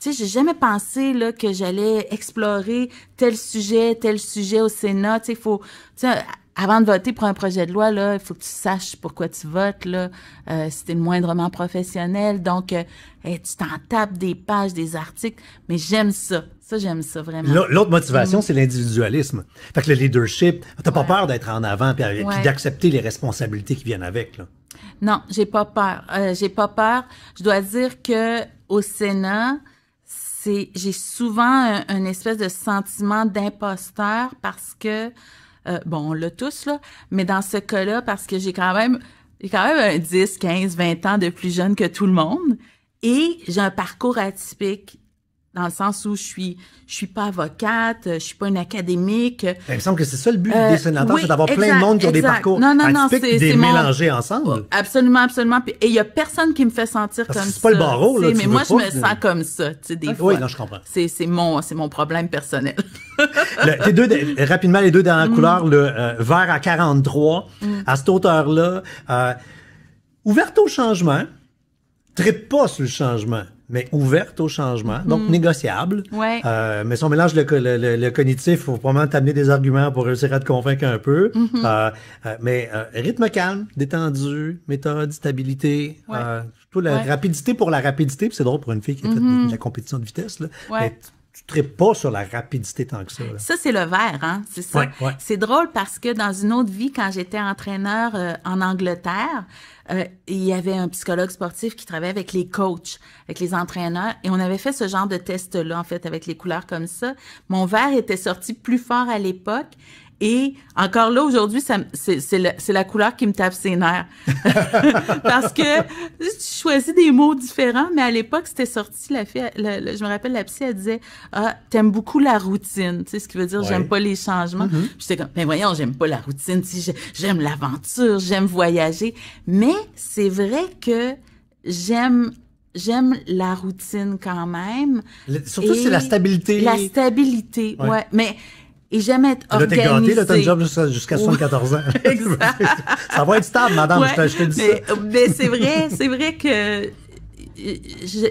tu sais, j'ai jamais pensé là que j'allais explorer tel sujet, tel sujet au Sénat. Tu sais, faut, tu sais, avant de voter pour un projet de loi, là, il faut que tu saches pourquoi tu votes, là, euh, si moindrement professionnel. Donc, euh, tu t'en tapes des pages, des articles, mais j'aime ça. Ça, j'aime ça vraiment. L'autre motivation, mm. c'est l'individualisme. Fait que le leadership, t'as pas peur d'être en avant puis, d'accepter les responsabilités qui viennent avec. Là. Non, j'ai pas peur. Euh, j'ai pas peur. Je dois dire que au Sénat, c'est j'ai souvent un, espèce de sentiment d'imposteur parce que euh, bon, on l'a tous, là, mais dans ce cas-là, parce que j'ai quand même, j'ai quand même un 10, 15, 20 ans de plus jeune que tout le monde et j'ai un parcours atypique dans le sens où je suis, je suis pas avocate, je suis pas une académique. Ben, il me semble que c'est ça le but euh, des sénateurs, c'est d'avoir plein de monde qui des parcours non, ah, des mélangés ensemble. Absolument, absolument. Et il y a personne qui me fait sentir comme ça. C'est pas le barreau, là. mais moi, je me sens comme ça, tu sais, des fois. Oui, non, je comprends. C'est, mon, c'est mon problème personnel. deux, rapidement, les deux dernières mm. couleurs, le euh, vert à 43, mm. à cette hauteur-là, ouvert euh, ouverte au changement, très pas sur le changement mais ouverte au changement, donc mm-hmm. négociable. Euh, mais si on mélange le, cognitif, il faut probablement t'amener des arguments pour réussir à te convaincre un peu. Mm-hmm. Euh, euh, mais euh, rythme calme, détendu, méthode, stabilité, ouais. Euh, la rapidité pour la rapidité. C'est drôle pour une fille qui a fait mm-hmm. de la compétition de vitesse. Là, mais tu ne pas sur la rapidité tant que ça. Ça, c'est le vert, hein? c'est ça. C'est drôle parce que dans une autre vie, quand j'étais entraîneur en Angleterre, euh, il y avait un psychologue sportif qui travaillait avec les coachs, avec les entraîneurs, et on avait fait ce genre de test-là, en fait, avec les couleurs comme ça. Mon vert était sorti plus fort à l'époque, et encore là, aujourd'hui, c'est la couleur qui me tape ses nerfs. Parce que tu choisis des mots différents, mais à l'époque, c'était sorti, la, je me rappelle, la psy, elle disait Ah, t'aimes beaucoup la routine. Tu sais, ce qui veut dire j'aime pas les changements. je -hmm. J'étais comme Mais voyons, j'aime pas la routine. Si j'aime l'aventure, j'aime voyager. Mais c'est vrai que j'aime j'aime la routine quand même. surtout, c'est la stabilité. La stabilité, ouais. ouais. Mais et jamais être organisé. Là, t'es gâté, là, t'as job jusqu'à 74 ans. exact. ça va être stable, madame, je, te, dis mais, ça. mais c'est vrai, c'est vrai que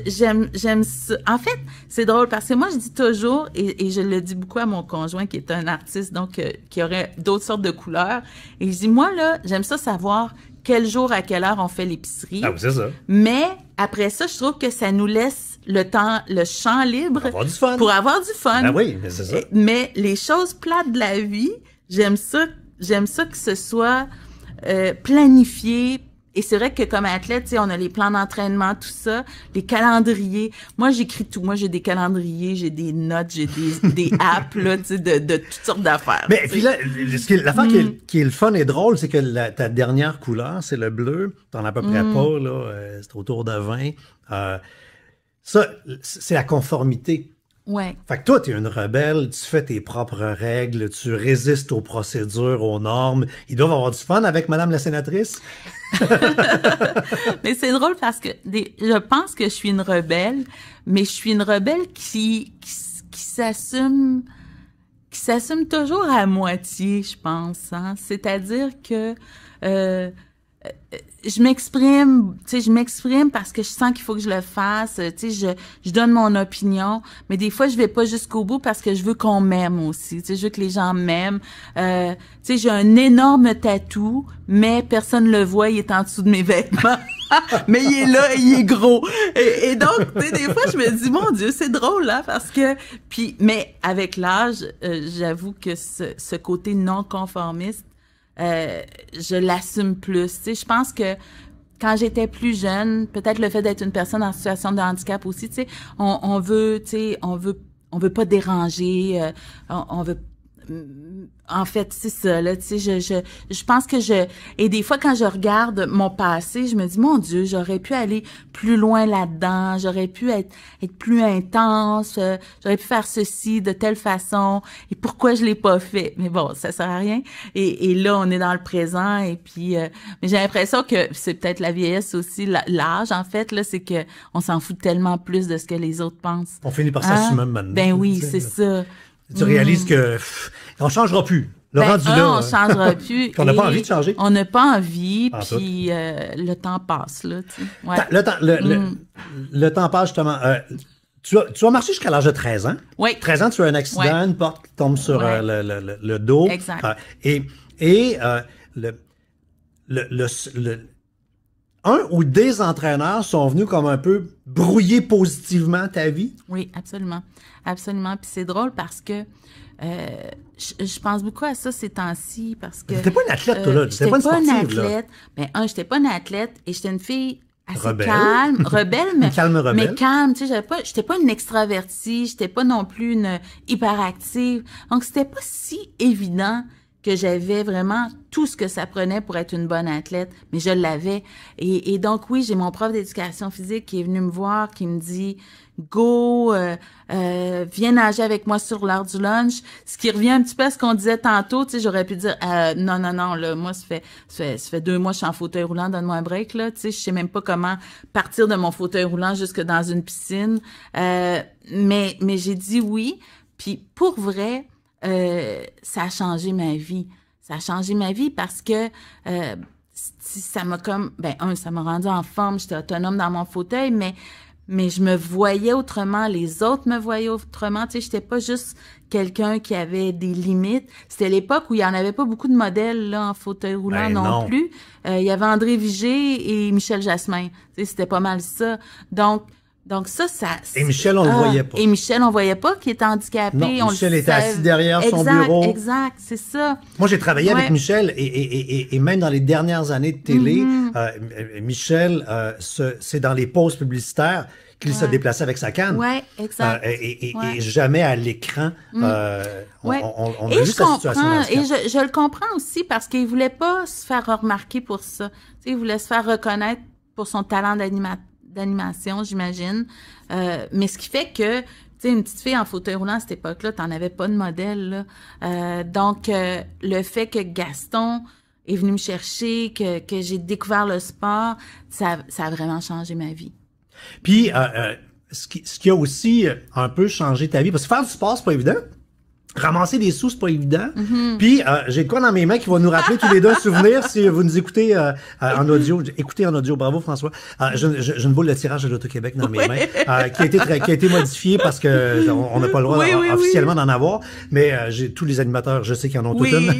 j'aime j'aime en fait c'est drôle parce que moi je dis toujours et, je le dis beaucoup à mon conjoint qui est un artiste donc euh, qui aurait d'autres sortes de couleurs et je dis moi là j'aime ça savoir quel jour, à quelle heure on fait l'épicerie. Ah oui, c'est ça. Mais après ça, je trouve que ça nous laisse le temps, le champ libre. Pour avoir du fun. Pour avoir du fun. Ah oui, mais c'est ça. Mais les choses plates de la vie, j'aime ça, j'aime ça que ce soit euh, planifié, et c'est vrai que comme athlète, on a les plans d'entraînement, tout ça, les calendriers. Moi, j'écris tout. Moi, j'ai des calendriers, j'ai des notes, j'ai des, des apps de, toutes sortes d'affaires. Mais puis là, l'affaire mm. qui, est, le fun et drôle, c'est que ta dernière couleur, c'est le bleu. T'en as à peu près mm. pas, là. Euh, c'est autour de 20. Euh, ça, c'est la conformité. Fait que toi, tu es une rebelle, tu fais tes propres règles, tu résistes aux procédures, aux normes. Ils doivent avoir du fun avec Madame la sénatrice. mais c'est drôle parce que je pense que je suis une rebelle, mais je suis une rebelle qui, qui, s'assume qui s'assume toujours à moitié, je pense. Hein. C'est-à-dire que euh, euh, je m'exprime, tu sais, je m'exprime parce que je sens qu'il faut que je le fasse, euh, tu sais, je, je donne mon opinion, mais des fois, je vais pas jusqu'au bout parce que je veux qu'on m'aime aussi, tu sais, je veux que les gens m'aiment. Euh, tu sais, j'ai un énorme tatou, mais personne le voit, il est en dessous de mes vêtements. mais il est là, et il est gros. Et, donc, tu sais, des fois, je me dis, mon Dieu, c'est drôle, là, hein, parce que... Puis, mais avec l'âge, euh, j'avoue que ce, ce côté non conformiste euh, je l'assume plus. Tu sais, je pense que quand j'étais plus jeune, peut-être le fait d'être une personne en situation de handicap aussi, tu sais, on, on veut, tu sais, on veut on veut pas déranger, euh, on, on, veut en fait, c'est ça, là, tu sais, je, je, je pense que je... Et des fois, quand je regarde mon passé, je me dis, mon Dieu, j'aurais pu aller plus loin là-dedans, j'aurais pu être, être plus intense, euh, j'aurais pu faire ceci de telle façon, et pourquoi je l'ai pas fait? Mais bon, ça sert à rien. Et, et là, on est dans le présent, et puis... Euh, mais j'ai l'impression que c'est peut-être la vieillesse aussi, l'âge, en fait, là, c'est que on s'en fout tellement plus de ce que les autres pensent. On finit par s'assumer hein? maintenant. Ben oui, c'est ça tu réalises hmm. que on changera plus. Le ben, on changera hein. plus. on n'a pas envie de changer. On n'a pas envie, puis euh, le temps passe. Là, le, temps, le, le, hmm. temps passe, justement. Euh, tu, as, tu, as, marché jusqu'à l'âge de 13 ans. Oui. 13 ans, tu as un accident, une porte tombe sur euh, le, dos. Exact. et, et le, le, le, un ou des entraîneurs sont venus comme un peu brouiller positivement ta vie? Oui, absolument. Absolument. Puis c'est drôle parce que euh, je, pense beaucoup à ça ces temps-ci parce que. T'étais pas une athlète, toi, là. Euh, t'étais pas une sportive, pas une athlète. Là. Ben, un, j'étais pas une athlète et j'étais une fille assez calme, rebelle, mais calme, rebelle. mais calme, tu sais, pas, pas une extravertie, j'étais pas non plus une hyperactive, donc c'était pas si évident que j'avais vraiment tout ce que ça prenait pour être une bonne athlète, mais je l'avais. Et, donc, oui, j'ai mon prof d'éducation physique qui est venu me voir, qui me dit Go, euh, euh, viens nager avec moi sur l'heure du lunch. Ce qui revient un petit peu à ce qu'on disait tantôt, tu sais, j'aurais pu dire euh, Non, non, non, là, moi, ça fait, ça fait, deux mois que je suis en fauteuil roulant, donne-moi un break, là. Tu sais, je sais même pas comment partir de mon fauteuil roulant jusque dans une piscine. Euh, mais, mais j'ai dit oui. Puis pour vrai, euh, ça a changé ma vie. Ça a changé ma vie parce que euh, ça m'a comme, ben un, ça m'a rendu en forme, j'étais autonome dans mon fauteuil, mais mais je me voyais autrement, les autres me voyaient autrement. Tu sais, j'étais pas juste quelqu'un qui avait des limites. C'était l'époque où il y en avait pas beaucoup de modèles là en fauteuil roulant ben non, plus. Euh, il y avait André Vigée et Michel Jasmin. Tu sais, c'était pas mal ça. Donc donc ça, ça... Et Michel, on ne le ah, voyait pas. Et Michel, on ne voyait pas qu'il était handicapé. Non, Michel était assis derrière son bureau. Exact, c'est ça. Moi, j'ai travaillé avec Michel et, même dans les dernières années de télé, mhm. euh, Michel, euh, c'est dans les pauses publicitaires qu'il se déplaçait avec sa canne. Oui, exact. Euh, et, jamais à l'écran, mm. on, on, on, situation. Et je, le comprends aussi parce qu'il ne voulait pas se faire remarquer pour ça. il voulait se faire reconnaître pour son talent d'animateur d'animation, j'imagine. Euh, mais ce qui fait que, tu sais, une petite fille en fauteuil roulant à cette époque-là, tu t'en avais pas de modèle. Euh, donc, euh, le fait que Gaston est venu me chercher, que, que j'ai découvert le sport, ça, ça, a vraiment changé ma vie. Puis, ce qui, ce, qui, a aussi un peu changé ta vie, parce que faire du sport, c'est pas évident ramasser des sous, c'est pas évident. Mm-hmm. Puis euh, j'ai quoi dans mes mains qui va nous rappeler tous les deux souvenirs si vous nous écoutez euh, euh, en audio. Écoutez en audio, bravo François. je, je, ne boule le tirage de l'Auto-Québec dans mes mains, qui, a été très, qui a été modifié parce que on n'a pas le droit officiellement d'en avoir. Mais j'ai tous les animateurs, je sais qu'ils en ont toutes une.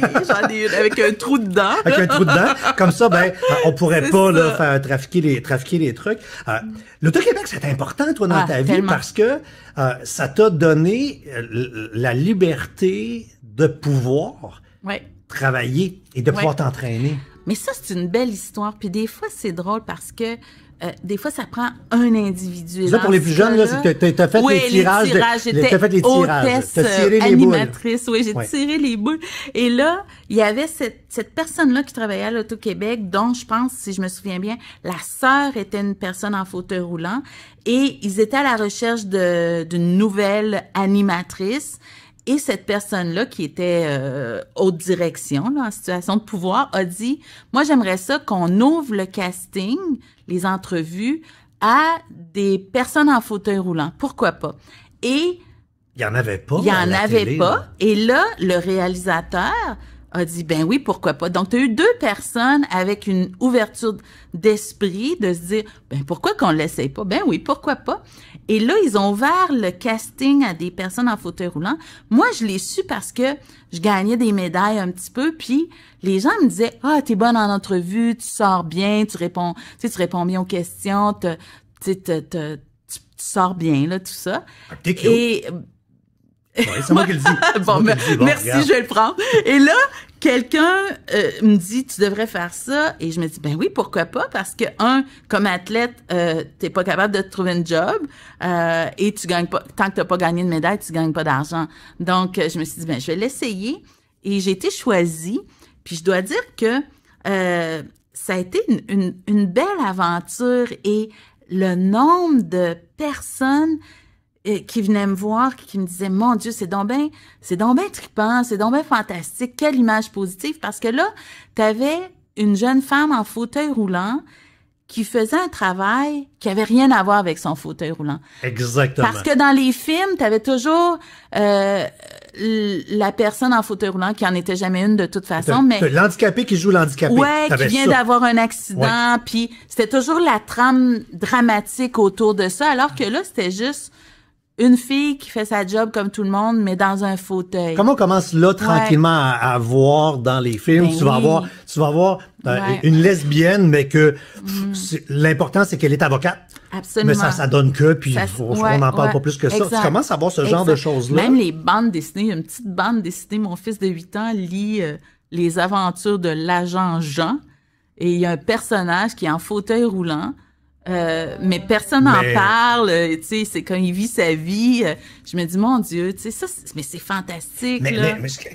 avec un trou dedans. avec un trou dedans. Comme ça, ben, on pourrait pas là, faire trafiquer les, trafiquer les trucs. L'Auto-Québec, c'est important, toi, dans ah, ta vie parce que ça t'a donné la liberté de pouvoir travailler et de pouvoir t'entraîner. Mais ça, c'est une belle histoire. Puis des fois, c'est drôle parce que euh, des fois, ça prend un individu. Ça, pour les plus jeunes, tu as, fait les tirages. Les tirages fait les tirages. tiré les animatrice. Oui, j'ai tiré les boules. Et là, il y avait cette, cette personne-là qui travaillait à l'Auto-Québec, dont je pense, si je me souviens bien, la sœur était une personne en fauteuil roulant. Et ils étaient à la recherche d'une nouvelle animatrice. Et cette personne-là, qui était euh, haute direction, en situation de pouvoir, a dit, moi j'aimerais ça qu'on ouvre le casting, les entrevues, à des personnes en fauteuil roulant. Pourquoi pas? Et... Il n'y en avait pas. Il n'y en avait pas. Et là, le réalisateur a dit, ben oui, pourquoi pas. Donc, tu as eu deux personnes avec une ouverture d'esprit de se dire, ben pourquoi qu'on ne l'essaye pas? Ben oui, pourquoi pas. Et là, ils ont ouvert le casting à des personnes en fauteuil roulant. Moi, je l'ai su parce que je gagnais des médailles un petit peu, puis les gens me disaient « Ah, t'es bonne en entrevue, tu sors bien, tu réponds, tu, tu réponds bien aux questions, tu, sors bien, là, tout ça. Ah, Et... Euh, c'est moi qui le dis. Ben, bon, merci, je vais le prendre. Et là, quelqu'un euh, me dit tu devrais faire ça et je me dis ben oui pourquoi pas parce que un comme athlète euh, t'es pas capable de te trouver un job euh, et tu gagnes pas tant que t'as pas gagné de médaille tu gagnes pas d'argent donc euh, je me suis dit ben je vais l'essayer et j'ai été choisie puis je dois dire que ça a été une, belle aventure et le nombre de personnes qui venait me voir, qui me disait Mon Dieu, c'est donc bien, c'est donc bien trippant, c'est donc bien fantastique, quelle image positive. Parce que là, tu avais une jeune femme en fauteuil roulant qui faisait un travail qui avait rien à voir avec son fauteuil roulant. Exactement. Parce que dans les films, tu avais toujours euh, la personne en fauteuil roulant qui en était jamais une de toute façon, mais mais l'handicapé qui joue l'handicapé. Ouais, qui vient d'avoir un accident, puis c'était toujours la trame dramatique autour de ça, alors que là c'était juste une fille qui fait sa job comme tout le monde, mais dans un fauteuil. Comment on commence là tranquillement à, voir dans les films, ben tu, vas voir tu euh, vas une lesbienne, mais que mm. l'important c'est qu'elle est avocate. Absolument. Mais ça, ça donne que, puis on n'en parle pas plus que ça. Tu commences à voir ce genre de choses-là. Même les bandes dessinées, une petite bande dessinée, mon fils de 8 ans lit euh, Les aventures de l'agent Jean, et il y a un personnage qui est en fauteuil roulant euh, mais personne n'en parle, euh, tu sais, c'est comme il vit sa vie. Euh, je me dis, mon Dieu, tu sais, ça, mais c'est fantastique. Mais,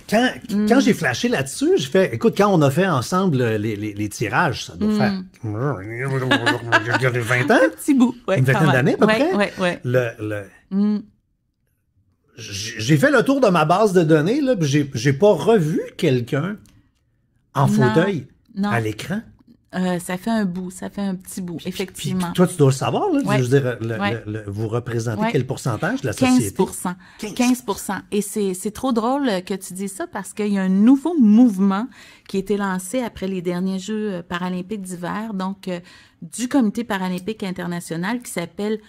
quand, j'ai flashé là-dessus, j'ai fait, écoute, quand on a fait ensemble les, tirages, ça doit faire 20 hmm. ans. Un petit bout, Une vingtaine d'années, à peu près. le, hmm. J'ai fait le tour de ma base de données, là, j'ai pas revu quelqu'un en fauteuil à l'écran. Euh, ça fait un bout, ça fait un petit bout, effectivement. Puis, toi, tu dois le savoir, là, je veux dire, vous représentez quel pourcentage de la société? 15 15, Et c'est trop drôle euh, que tu dis ça parce qu'il y a un nouveau mouvement qui a été lancé après les derniers Jeux euh, paralympiques d'hiver, donc du Comité paralympique international qui s'appelle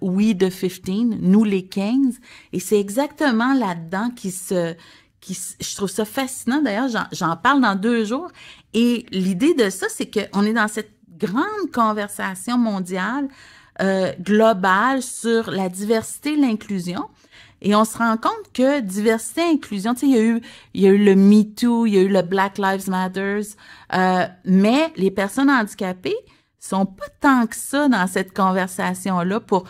We the 15, nous les 15. Et c'est exactement là-dedans qui se qui, je trouve ça fascinant. D'ailleurs, j'en parle dans deux jours. Et l'idée de ça, c'est qu'on est dans cette grande conversation mondiale euh, globale sur la diversité, l'inclusion. Et on se rend compte que diversité, inclusion, tu sais, il y a eu, il y a eu le MeToo, il y a eu le Black Lives Matter, euh, mais les personnes handicapées sont pas tant que ça dans cette conversation-là pour,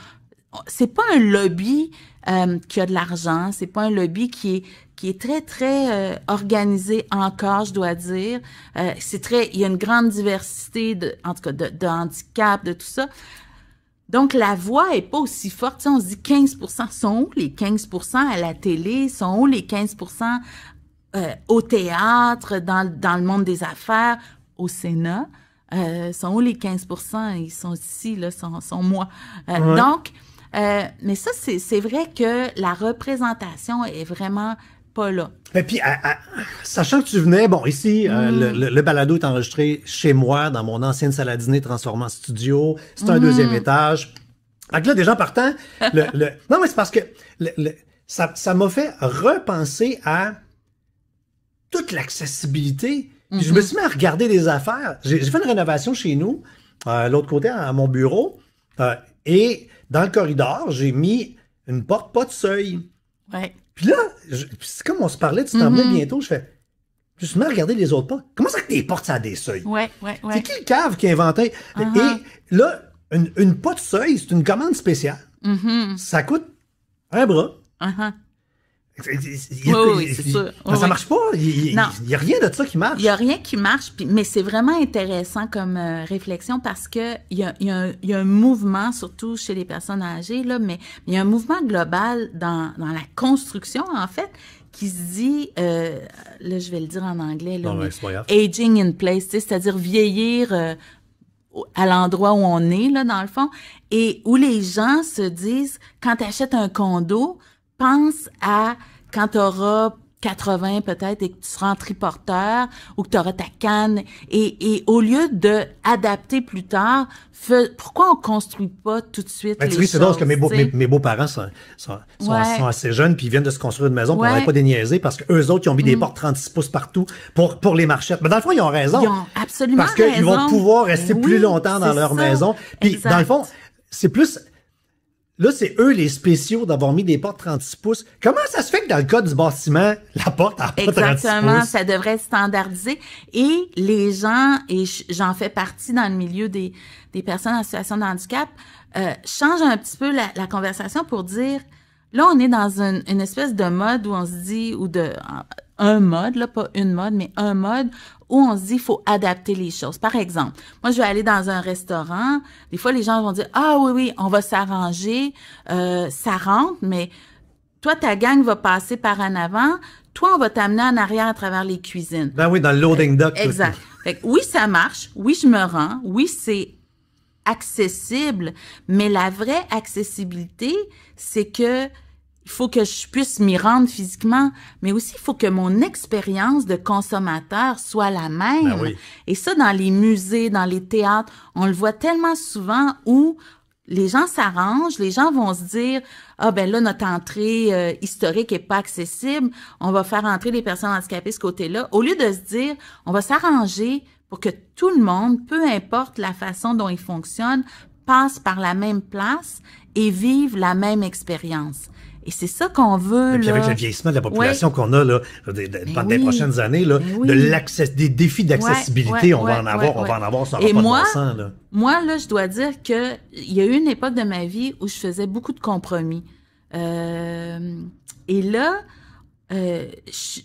c'est pas un lobby euh, qui a de l'argent, c'est pas un lobby qui est qui est très, très organisée euh, organisé encore, je dois dire. Euh, c'est très, il y a une grande diversité, de, en tout cas, de, handicap, de tout ça. Donc, la voix est pas aussi forte. on se dit 15 sont où les 15 à la télé? Sont où les 15 euh, au théâtre, dans, le monde des affaires, au Sénat? sont où les 15 Ils sont ici, là, sont, moi. Donc, mais ça, c'est vrai que la représentation est vraiment et puis, sachant que tu venais, bon, ici, euh, mm. le, balado est enregistré chez moi, dans mon ancienne salle à dîner transformée en studio. C'est un mm. deuxième étage. Donc là, déjà partant, non, mais c'est parce que ça, m'a fait repenser à toute l'accessibilité. je me mm-hmm. suis mis à regarder des affaires. J'ai fait une rénovation chez nous, à euh, l'autre côté, à, mon bureau. Euh, et dans le corridor, j'ai mis une porte pas de seuil. Ouais. Puis là, c'est comme on se parlait, tu t'en mhm. bientôt, je fais justement regarder les autres pas. Comment ça que tes portes, ça a des seuils? Ouais, ouais, ouais. C'est qui le cave qui a inventé? Ah Et ah. là, une, une pas de seuil, c'est une commande spéciale. Mhm. Ça coûte un bras. Uh-huh oui, c'est ça. ça marche pas. Il n'y a rien de ça qui marche. Il n'y a rien qui marche, mais c'est vraiment intéressant comme euh, réflexion parce que il y a, un mouvement, surtout chez les personnes âgées, là, mais il y a un mouvement global dans, la construction, en fait, qui se dit, euh, là, je vais le dire en anglais, là, aging in place, c'est-à-dire vieillir euh, à l'endroit où on est, là, dans le fond, et où les gens se disent, quand tu achètes un condo, pense à quand tu auras 80 peut-être et que tu seras en triporteur ou que tu auras ta canne. Et, au lieu de adapter plus tard, pourquoi on construit pas tout de suite ben, les Oui, c'est que mes, beaux, mes, parents sont, assez jeunes puis ils viennent de se construire une maison pour ouais. pas déniaiser parce qu'eux autres, ils ont mis des mm. portes 36 pouces partout pour, pour les marchettes. Mais dans le fond, ils ont raison. Ils ont absolument raison. Parce qu'ils vont pouvoir rester ben plus longtemps dans leur maison. Puis dans le fond, c'est plus Là, c'est eux les spéciaux d'avoir mis des portes 36 pouces. Comment ça se fait que dans le cas du bâtiment, la porte a pas 36 pouces? ça devrait être standardisé. Et les gens, et j'en fais partie dans le milieu des, personnes en situation de handicap, euh, changent un petit peu la, conversation pour dire, là, on est dans une, une espèce de mode où on se dit, ou de un mode, là, pas une mode, mais un mode où on se dit faut adapter les choses. Par exemple, moi je vais aller dans un restaurant, des fois les gens vont dire ah oui oui on va s'arranger, euh, ça rentre, mais toi ta gang va passer par en avant, toi on va t'amener en arrière à travers les cuisines. Ben oui dans le loading dock. Exact. oui ça marche, oui je me rends, oui c'est accessible, mais la vraie accessibilité c'est que il faut que je puisse m'y rendre physiquement, mais aussi il faut que mon expérience de consommateur soit la même. Ben et ça, dans les musées, dans les théâtres, on le voit tellement souvent où les gens s'arrangent, les gens vont se dire ah ben là notre entrée euh, historique est pas accessible, on va faire entrer les personnes handicapées de ce côté-là au lieu de se dire on va s'arranger pour que tout le monde, peu importe la façon dont il fonctionne, passe par la même place et vive la même expérience. Et c'est ça qu'on veut. Et avec le vieillissement de la population qu'on a là, pendant ben les prochaines années, là, ben de l'accès, des défis d'accessibilité, on va en avoir, on va en avoir, Et moi, moi là, je dois dire que il y a eu une époque de ma vie où je faisais beaucoup de compromis. Euh, et là, euh, je...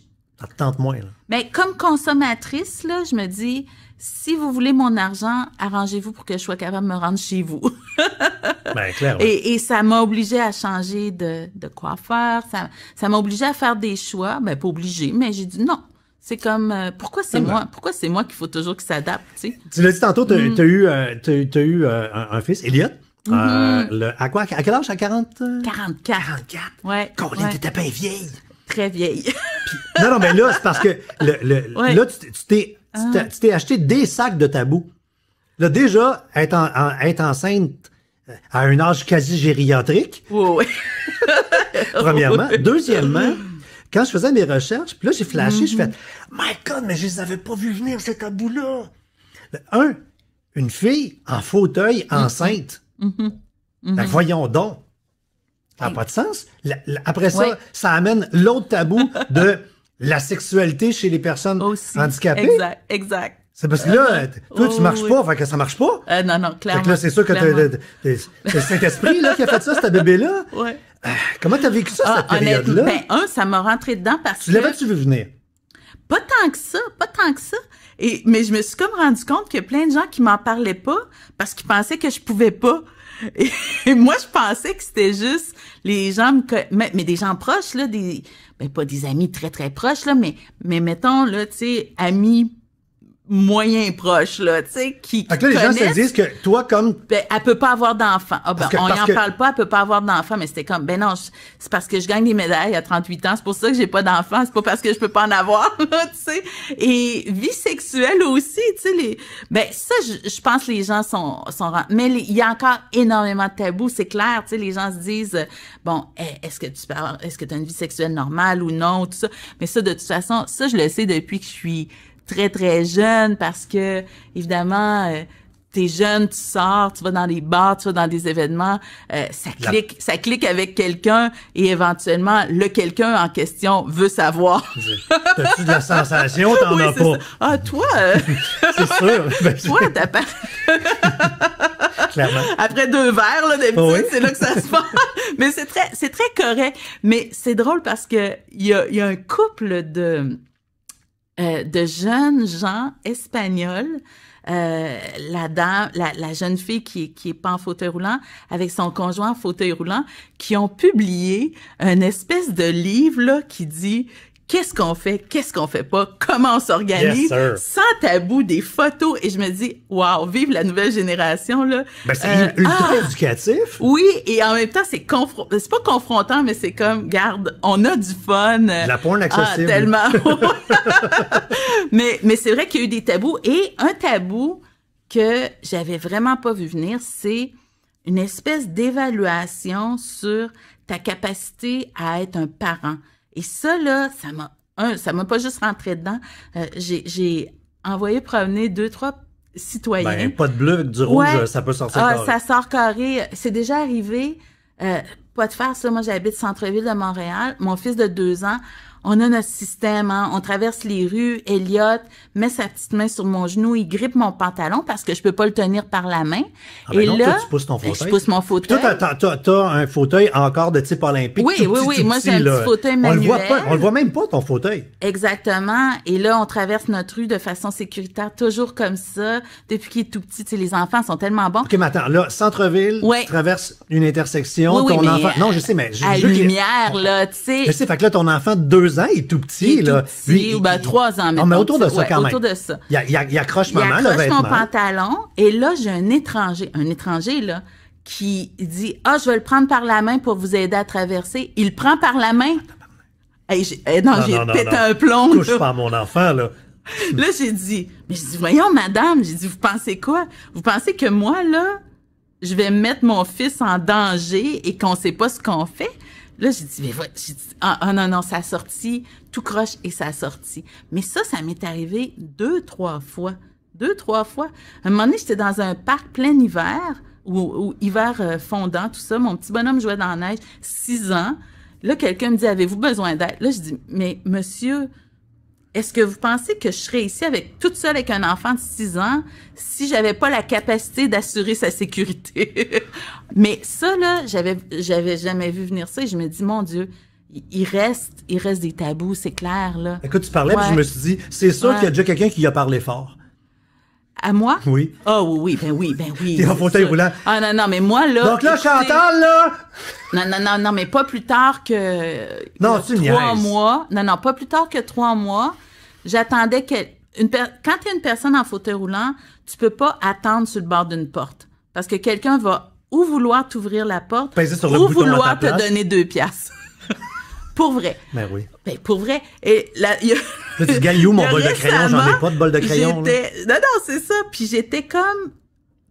ça moins. Mais ben, comme consommatrice là, je me dis si vous voulez mon argent, arrangez-vous pour que je sois capable de me rendre chez vous. ben, clair, et, ça m'a obligé à changer de, de coiffeur. Ça, ça m'a obligé à faire des choix. Ben, pas obligé, mais j'ai dit non. C'est comme, euh, pourquoi c'est moi? Pourquoi c'est moi qu'il faut toujours qu'il s'adapte, tu l'as dit tantôt, tu as, mm. eu, euh, eu euh, un, fils, Elliot. Mm-hmm. le, à quoi? À quel âge? À 40? 44. 44? Ouais. Colin, ouais. t'étais pas vieille. Très vieille. non, non, mais là, c'est parce que le, le, là, tu t'es ah. Tu t'es acheté des sacs de tabou. Là, déjà, être, en, enceinte euh, à un âge quasi gériatrique. oui. premièrement. Deuxièmement, quand je faisais mes recherches, puis là, j'ai flashé, je mm-hmm. fais My God, mais je les avais pas vu venir, ces tabous-là. Un, une fille en fauteuil mm-hmm. enceinte. Mm-hmm. Ben, voyons donc. Ça n'a pas de sens. après ça, ça amène l'autre tabou de la sexualité chez les personnes handicapées. Exact, exact. C'est parce que là, euh, toi, tu marches pas, fait que ça marche pas. Euh, non, non, clairement. Fait que là, c'est sûr que c'est le Saint-Esprit là, qui a fait ça, ce bébé-là. Ouais. Euh, comment t'as vécu ça, ah, cette période-là? Ben, un, ça m'a rentré dedans parce que... Tu l'avais-tu vu venir? Pas tant que ça, pas tant que ça. Et, mais je me suis comme rendu compte qu'il y a plein de gens qui m'en parlaient pas parce qu'ils pensaient que je pouvais pas. Et, moi, je pensais que c'était juste les gens mais, des gens proches là, des ben, pas des amis très, très proches, là, mais, mais mettons, là, tu sais, amis moyen proche, là, tu sais, qui, qui les gens se disent que toi, comme... Ben, elle peut pas avoir d'enfant. Ah, ben, on n'en parle pas, elle peut pas avoir d'enfant, mais c'était comme, ben non, c'est parce que je gagne des médailles à 38 ans, c'est pour ça que j'ai pas d'enfant, c'est pas parce que je peux pas en avoir, tu sais. Et vie sexuelle aussi, tu sais, les... Ben ça, je, pense que les gens sont... sont... Mais il y a encore énormément de tabous, c'est clair, tu sais, les gens se disent, euh, bon, eh, est-ce que tu avoir est-ce que tu as une vie sexuelle normale ou non, tout ça. Mais ça, de toute façon, ça, je le sais depuis que je suis très, très jeune parce que, évidemment, euh, t'es jeune, tu sors, tu vas dans des bars, tu vas dans des événements, euh, ça clique, ça clique avec quelqu'un et éventuellement le quelqu'un en question veut savoir. T'as-tu de la sensation, t'en as pas. Ah toi, euh, c'est sûr. Ben, toi t'as pas. Après deux verres là d'habitude, c'est là que ça se passe. Mais c'est très, c'est très correct. Mais c'est drôle parce que il y y a un couple de euh, de jeunes gens espagnols. Euh, la dame, la, jeune fille qui est, pas en fauteuil roulant, avec son conjoint en fauteuil roulant, qui ont publié un espèce de livre là qui dit qu'est-ce qu'on fait, qu'est-ce qu'on fait pas, comment on s'organise, sans tabou, des photos. Et je me dis, waouh, vive la nouvelle génération là. Ben, c'est euh, ah! ultra éducatif. Oui, et en même temps, c'est pas confrontant, mais c'est comme, garde, on a du fun. La porn ah, accessible. tellement. mais mais c'est vrai qu'il y a eu des tabous et un tabou que j'avais vraiment pas vu venir, c'est une espèce d'évaluation sur ta capacité à être un parent. Et ça, là, ça m'a, ça m'a pas juste rentré dedans. Euh, j'ai envoyé promener deux, trois citoyens. Ben, pas de bleu avec du rouge, ça peut sortir ah, Ça sort carré. C'est déjà arrivé. Euh, pas de faire ça. Moi, j'habite centre-ville de Montréal. Mon fils de deux ans, on a notre système, hein. on traverse les rues, Elliot met sa petite main sur mon genou, il grippe mon pantalon parce que je peux pas le tenir par la main. Ah, ben et là, tu pousses ton ben, fauteuil. Je pousse mon fauteuil. un fauteuil encore de type olympique. Oui, oui, oui. Moi, j'ai un petit fauteuil manuel. On le voit pas, on le voit même pas ton fauteuil. Exactement. Et là, on traverse notre rue de façon sécuritaire, toujours comme ça. Depuis qu'il est tout petit, les enfants sont tellement bons. Ok, mais attends, là, centre-ville, tu traverses une intersection, enfant. Non, je sais, mais à je, lumière, là, tu sais. Je sais, fait que là, ton enfant deux il est tout petit. là. ou ben trois ans. autour de ça, Il, accroche maman, Il accroche mon pantalon. Et là, j'ai un étranger. Un étranger, qui dit Ah, je vais le prendre par la main pour vous aider à traverser. Il le prend par la main. j'ai eh, pété un plomb. Touche là. pas mon enfant, là. là, j'ai dit voyons, madame, j'ai dit, vous pensez quoi? Vous pensez que moi, là, je vais mettre mon fils en danger et qu'on sait pas ce qu'on fait? Là, j'ai dit, mais ah, ah, non, non, ça a sorti, tout croche et ça a sorti. Mais ça, ça m'est arrivé deux, trois fois. Deux, trois fois. un moment donné, j'étais dans un parc plein hiver, ou, hiver euh, fondant, tout ça. Mon petit bonhomme jouait dans la neige, six ans. Là, quelqu'un me dit, avez-vous besoin d'aide? Là, je dis, mais monsieur, est-ce que vous pensez que je serais ici avec toute seule avec un enfant de 6 ans si j'avais pas la capacité d'assurer sa sécurité Mais ça là, j'avais j'avais jamais vu venir ça et je me dis mon dieu, il reste il reste des tabous, c'est clair là. Écoute, tu parlais, je me suis dit, c'est sûr qu'il y a déjà quelqu'un qui a parlé fort. À moi? Oui. Ah oh, oui, oui, ben oui, ben oui. T'es en fauteuil roulant. Ah non, non, mais moi, là. Donc là, Chantal, là! Non, non, non, non, mais pas plus tard que. Non, tu Trois mois. Non, non, pas plus tard que trois mois. J'attendais que. Une Quand t'es une personne en fauteuil roulant, tu peux pas attendre sur le bord d'une porte. Parce que quelqu'un va ou vouloir t'ouvrir la porte, ou vouloir te donner deux piastres. Pour vrai. Ben oui. Ben pour vrai. Et là, tu gagnes où mon bol de crayon? J'en ai pas de bol de crayon. Non, non, c'est ça. Puis j'étais comme,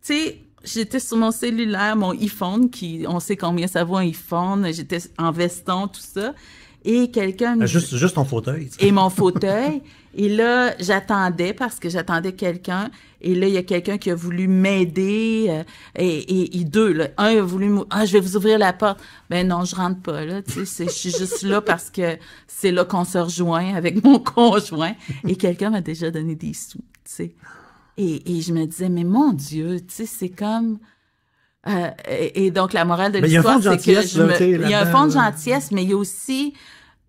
tu sais, j'étais sur mon cellulaire, mon iPhone, qui, on sait combien ça vaut un iPhone. J'étais en veston, tout ça. Et quelqu'un ben, Juste, juste ton fauteuil. Et mon fauteuil. Et là, j'attendais parce que j'attendais quelqu'un. Et là, il y a quelqu'un qui a voulu m'aider. Euh, et, et, deux, un a voulu Ah, je vais vous ouvrir la porte. Ben non, je rentre pas, là. Tu sais, je suis juste là parce que c'est là qu'on se rejoint avec mon conjoint. Et quelqu'un m'a déjà donné des sous, tu sais. Et, je me disais, mais mon Dieu, tu sais, c'est comme. Euh, et, donc, la morale de l'histoire, c'est que Il y a un fond de gentillesse, mais il y a aussi,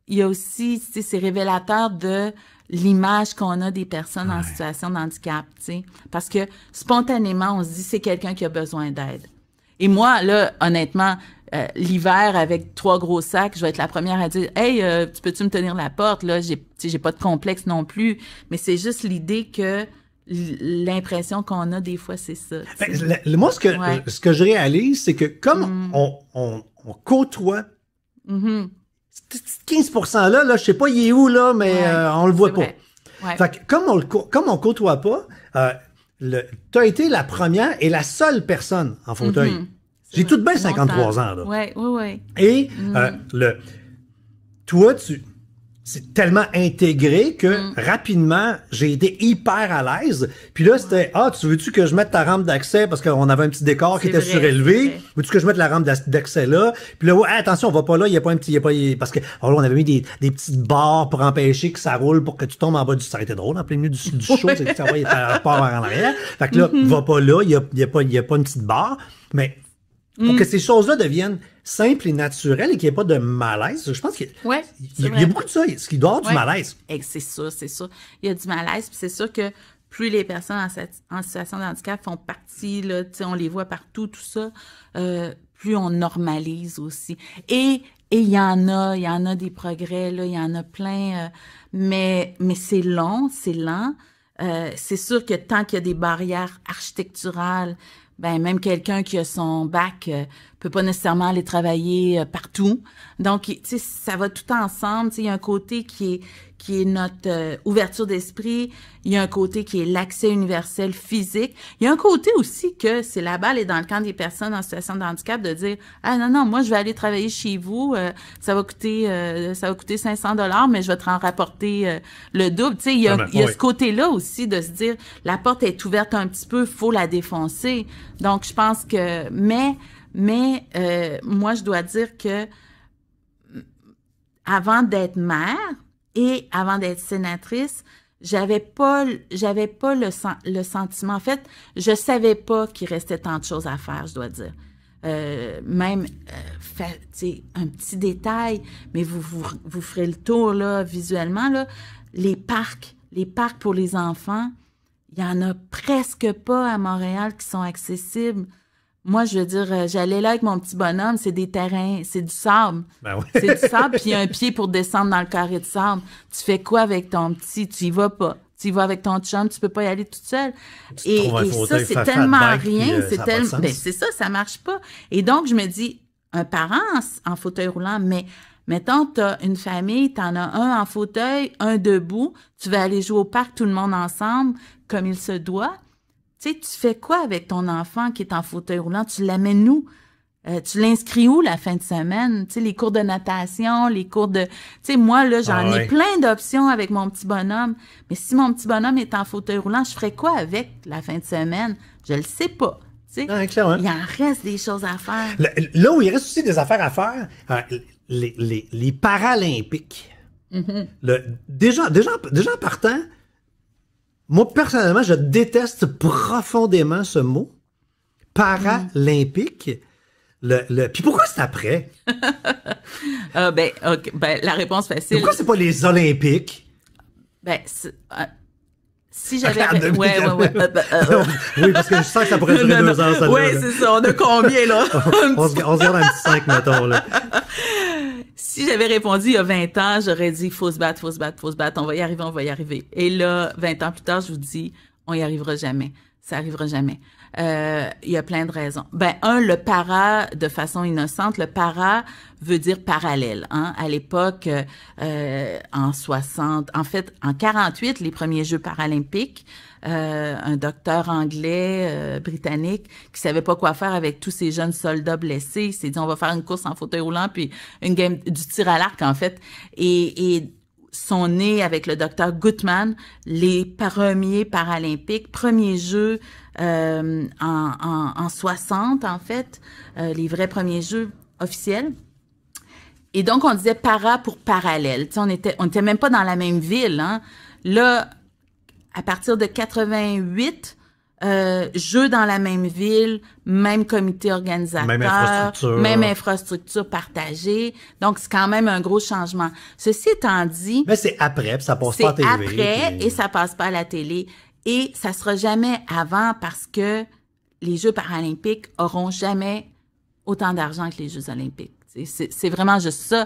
il y a aussi, tu sais, c'est révélateur de l'image qu'on a des personnes en situation de handicap, tu sais. Parce que spontanément, on se dit, c'est quelqu'un qui a besoin d'aide. Et moi, là, honnêtement, euh, l'hiver avec trois gros sacs, je vais être la première à dire Hey, euh, tu peux-tu me tenir la porte? Là, j'ai, j'ai pas de complexe non plus. Mais c'est juste l'idée que l'impression qu'on a des fois, c'est ça. Ben, moi, ce que, ce que je réalise, c'est que comme mm. on, on, côtoie mm-hmm. 15 là, là, je sais pas, il est où, là, mais euh, on le voit pas. Fait comme on le comme on côtoie pas, euh, tu as été la première et la seule personne en fauteuil. Mhm. J'ai tout de même 53 ans, là. oui. oui. Et mhm. euh, le, toi, tu, c'est tellement intégré que mm. rapidement, j'ai été hyper à l'aise. Puis là, c'était Ah, tu veux-tu que je mette ta rampe d'accès parce qu'on avait un petit décor qui était surélevé? Veux-tu que je mette la rampe d'accès là? Puis là, ouais, attention, on va pas là, il y a pas un petit. Y a pas, Parce que oh, là, on avait mis des, petites barres pour empêcher que ça roule pour que tu tombes en bas du. Ça était été drôle en plein milieu du, du show, c'est que ça va part en arrière. Fait que là, mm-hmm. va pas là, il n'y a, y a, pas, a pas une petite barre. Mais pour mm. que ces choses-là deviennent simple et naturel et qu'il n'y ait pas de malaise. Je pense qu'il y, a beaucoup de ça. Ce qui doit du malaise. C'est sûr, c'est sûr. Il y a du malaise, puis c'est sûr que plus les personnes en, situation de handicap font partie, là, on les voit partout, tout ça, euh, plus on normalise aussi. Et il y en a, il y en a des progrès, il y en a plein, euh, mais, mais c'est long, c'est lent. Euh, c'est sûr que tant qu'il y a des barrières architecturales, ben même quelqu'un qui a son bac euh, peut pas nécessairement aller travailler euh, partout. Donc, tu sais, ça va tout ensemble. Tu sais, il y a un côté qui est qui est notre euh, ouverture d'esprit. Il y a un côté qui est l'accès universel physique. Il y a un côté aussi que c'est la balle est dans le camp des personnes en situation de handicap de dire ah non non moi je vais aller travailler chez vous euh, ça va coûter euh, ça va coûter 500 dollars mais je vais te rapporter le double. Tu sais il y a, ah ben, il y a ce côté là aussi de se dire la porte est ouverte un petit peu faut la défoncer. Donc je pense que mais mais moi je dois dire que avant d'être mère, et avant d'être sénatrice, j'avais pas, j'avais pas le, le sentiment. En fait, je savais pas qu'il restait tant de choses à faire, je dois dire. Euh, même euh, tu sais, un petit détail, mais vous, vous, vous, ferez le tour là, visuellement. Là, les parcs, les parcs pour les enfants, il y en a presque pas à Montréal qui sont accessibles. Moi, je veux dire, euh, j'allais là avec mon petit bonhomme, c'est des terrains, c'est du sable. Ben c'est du sable, puis un pied pour descendre dans le carré de sable. Tu fais quoi avec ton petit? Tu y vas pas. Tu y vas avec ton chum, tu peux pas y aller toute seule. et, ça, c'est tellement rien. Euh, c'est tellement. Ben, c'est ça, ça marche pas. Et donc, je me dis, un parent en, fauteuil roulant, mais Mettons, tu as une famille, tu en as un en fauteuil, un debout, tu vas aller jouer au parc tout le monde ensemble, comme il se doit sais, tu fais quoi avec ton enfant qui est en fauteuil roulant? Tu l'amènes où? Euh, tu l'inscris où la fin de semaine? Tu sais, les cours de natation, les cours de... Tu sais, moi, là, j'en ah ai plein d'options avec mon petit bonhomme. Mais si mon petit bonhomme est en fauteuil roulant, je ferais quoi avec la fin de semaine? Je le sais pas. Il en reste des choses à faire. Là, où il reste aussi des affaires à faire, hein, les, les, les, Paralympiques. Mm-hmm. le, déjà, déjà, déjà en partant, moi, personnellement, je déteste profondément ce mot. Paralympique. Le, le... Puis pourquoi c'est après? euh, ben, ben, la réponse facile. pourquoi c'est pas les Olympiques? Ben, euh, si j'avais. Ouais, ouais, ouais. oui, parce que je sens que ça pourrait durer deux Oui, c'est ça. On a combien, là? on, se, on se garde un petit 5, mettons, là si j'avais répondu il y a 20 ans, j'aurais dit faut se battre, faut se battre, faut se battre, on va y arriver, on va y arriver. Et là, 20 ans plus tard, je vous dis, on y arrivera jamais. Ça arrivera jamais. Euh, il y a plein de raisons. Ben un, le para de façon innocente, le para veut dire parallèle. Hein? À l'époque, euh, en 60, en fait, en 48, les premiers Jeux paralympiques, euh, un docteur anglais, euh, britannique, qui savait pas quoi faire avec tous ces jeunes soldats blessés. Il s'est dit, on va faire une course en fauteuil roulant, puis une game du tir à l'arc, en fait. Et, et sont nés avec le docteur Gutman les premiers paralympiques, premiers jeux euh, en, en, en, 60, en fait, les vrais premiers jeux officiels. Et donc, on disait para pour parallèle. on était, on était même pas dans la même ville. Hein. Là, à partir de 88, euh, dans la même ville, même comité organisateur, même infrastructure, même infrastructure partagée. Donc, c'est quand même un gros changement. Ceci étant dit... Mais c'est après, puis ça passe pas à la télé. après et ça passe pas à la télé. Et ça sera jamais avant parce que les Jeux paralympiques auront jamais autant d'argent que les Jeux olympiques. C'est vraiment juste ça.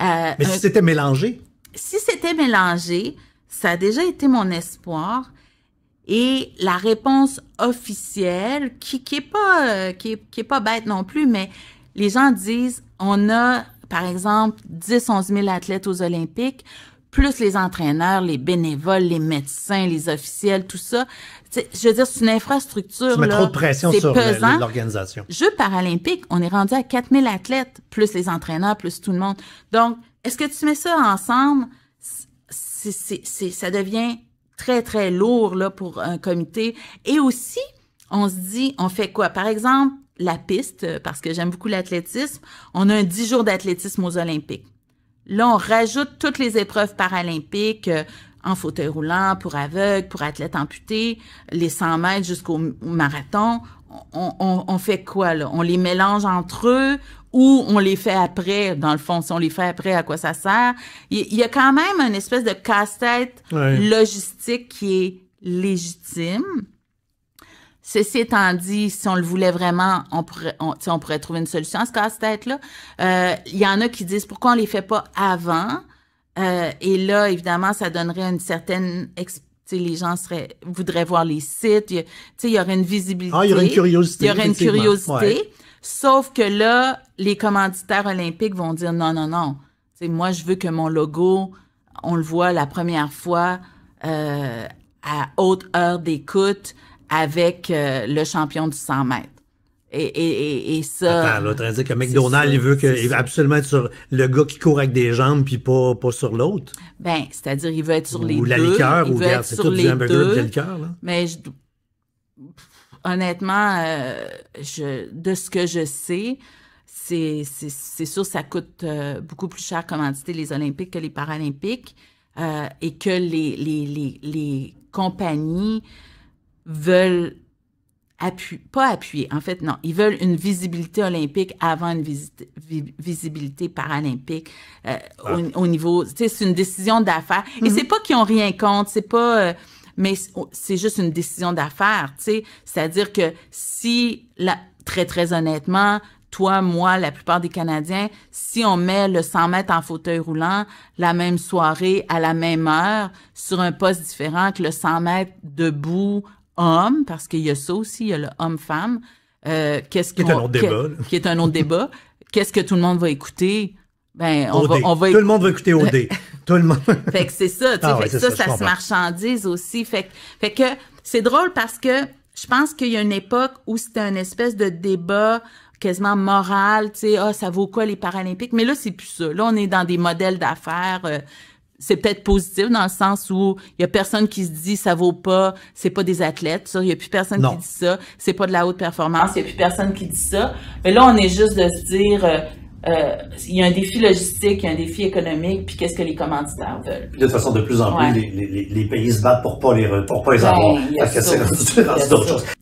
Euh, Mais si c'était mélangé? Si c'était mélangé, ça a déjà été mon espoir. Et la réponse officielle, qui, qui est pas, euh, qui, est pas bête non plus, mais les gens disent, on a, par exemple, 10, 11 000 athlètes aux Olympiques, plus les entraîneurs, les bénévoles, les médecins, les officiels, tout ça. je veux dire, c'est une infrastructure. Tu mets trop de pression sur l'organisation. Jeux paralympiques, on est rendu à 000 athlètes, plus les entraîneurs, plus tout le monde. Donc, est-ce que tu mets ça ensemble? c'est, ça devient très, très lourd là, pour un comité. Et aussi, on se dit, on fait quoi? Par exemple, la piste, euh, parce que j'aime beaucoup l'athlétisme, on a un 10 jours d'athlétisme aux Olympiques. Là, on rajoute toutes les épreuves paralympiques euh, en fauteuil roulant, pour aveugles, pour athlètes amputés, les 100 mètres jusqu'au marathon. On, on, fait quoi là? On les mélange entre eux, ou on les fait après, dans le fond, si on les fait après, à quoi ça sert? Il y, a quand même une espèce de casse-tête logistique qui est légitime. Ceci étant dit, si on le voulait vraiment, on pourrait, on, on pourrait trouver une solution à ce casse-tête-là. Euh, il y en a qui disent pourquoi on les fait pas avant. Euh, et là, évidemment, ça donnerait une certaine les gens voudraient voir les sites. Il y, ah, il y aurait une visibilité. Ah, il y aurait une curiosité. Il Sauf que là, les commanditaires olympiques vont dire non, non, non. T'sais, moi, je veux que mon logo, on le voit la première fois euh, à haute heure d'écoute avec euh, le champion du 100 mètres. Et, et, et, ça. Attends, là, dire que McDonald's, il veut que, absolument être sur le gars qui court avec des jambes puis pas, pas sur l'autre. Ben, c'est-à-dire, il veut être sur les deux. ou la liqueur, ou c'est tout du hamburger, de liqueur, là. Mais je, honnêtement, euh, je, de ce que je sais, c'est sûr ça coûte euh, beaucoup plus cher dit les Olympiques que les Paralympiques euh, et que les, les, compagnies veulent appuyer... pas appuyer. En fait, non, ils veulent une visibilité olympique avant une visibilité paralympique ah. au, niveau. C'est une décision d'affaires. Et mm-hmm. c'est pas qu'ils ont rien contre, c'est pas mais oh, c'est juste une décision d'affaires, tu sais. C'est-à-dire que si, la, très, très honnêtement, toi, moi, la plupart des Canadiens, si on met le 100 mètres en fauteuil roulant la même soirée à la même heure sur un poste différent que le 100 mètres debout homme, parce qu'il y a ça aussi, il y a le homme-femme, euh, qu'est-ce qui Qui est un autre débat. Qu'est-ce que tout le monde va écouter? Ben, on, va, Tout le monde va écouter OD. Ben, Tout le monde. fait que c'est ça, tu ah fait ça, ça, se marchandise aussi. Fait, fait que c'est drôle parce que je pense qu'il y a une époque où c'était un espèce de débat quasiment moral, tu sais, ah, ça vaut quoi les Paralympiques? Mais là, c'est plus ça. Là, on est dans des modèles d'affaires. Euh, c'est peut-être positif dans le sens où il y a personne qui se dit ça vaut pas, c'est pas des athlètes, ça. Il y a plus personne qui dit ça. C'est pas de la haute performance. Il y a plus personne qui dit ça. Mais là, on est juste de se dire, euh, euh, il y a un défi logistique, il y a un défi économique, puis qu'est-ce que les commanditaires veulent. de toute façon, de plus en plus, les, pays se battent pour pas pas les avoir.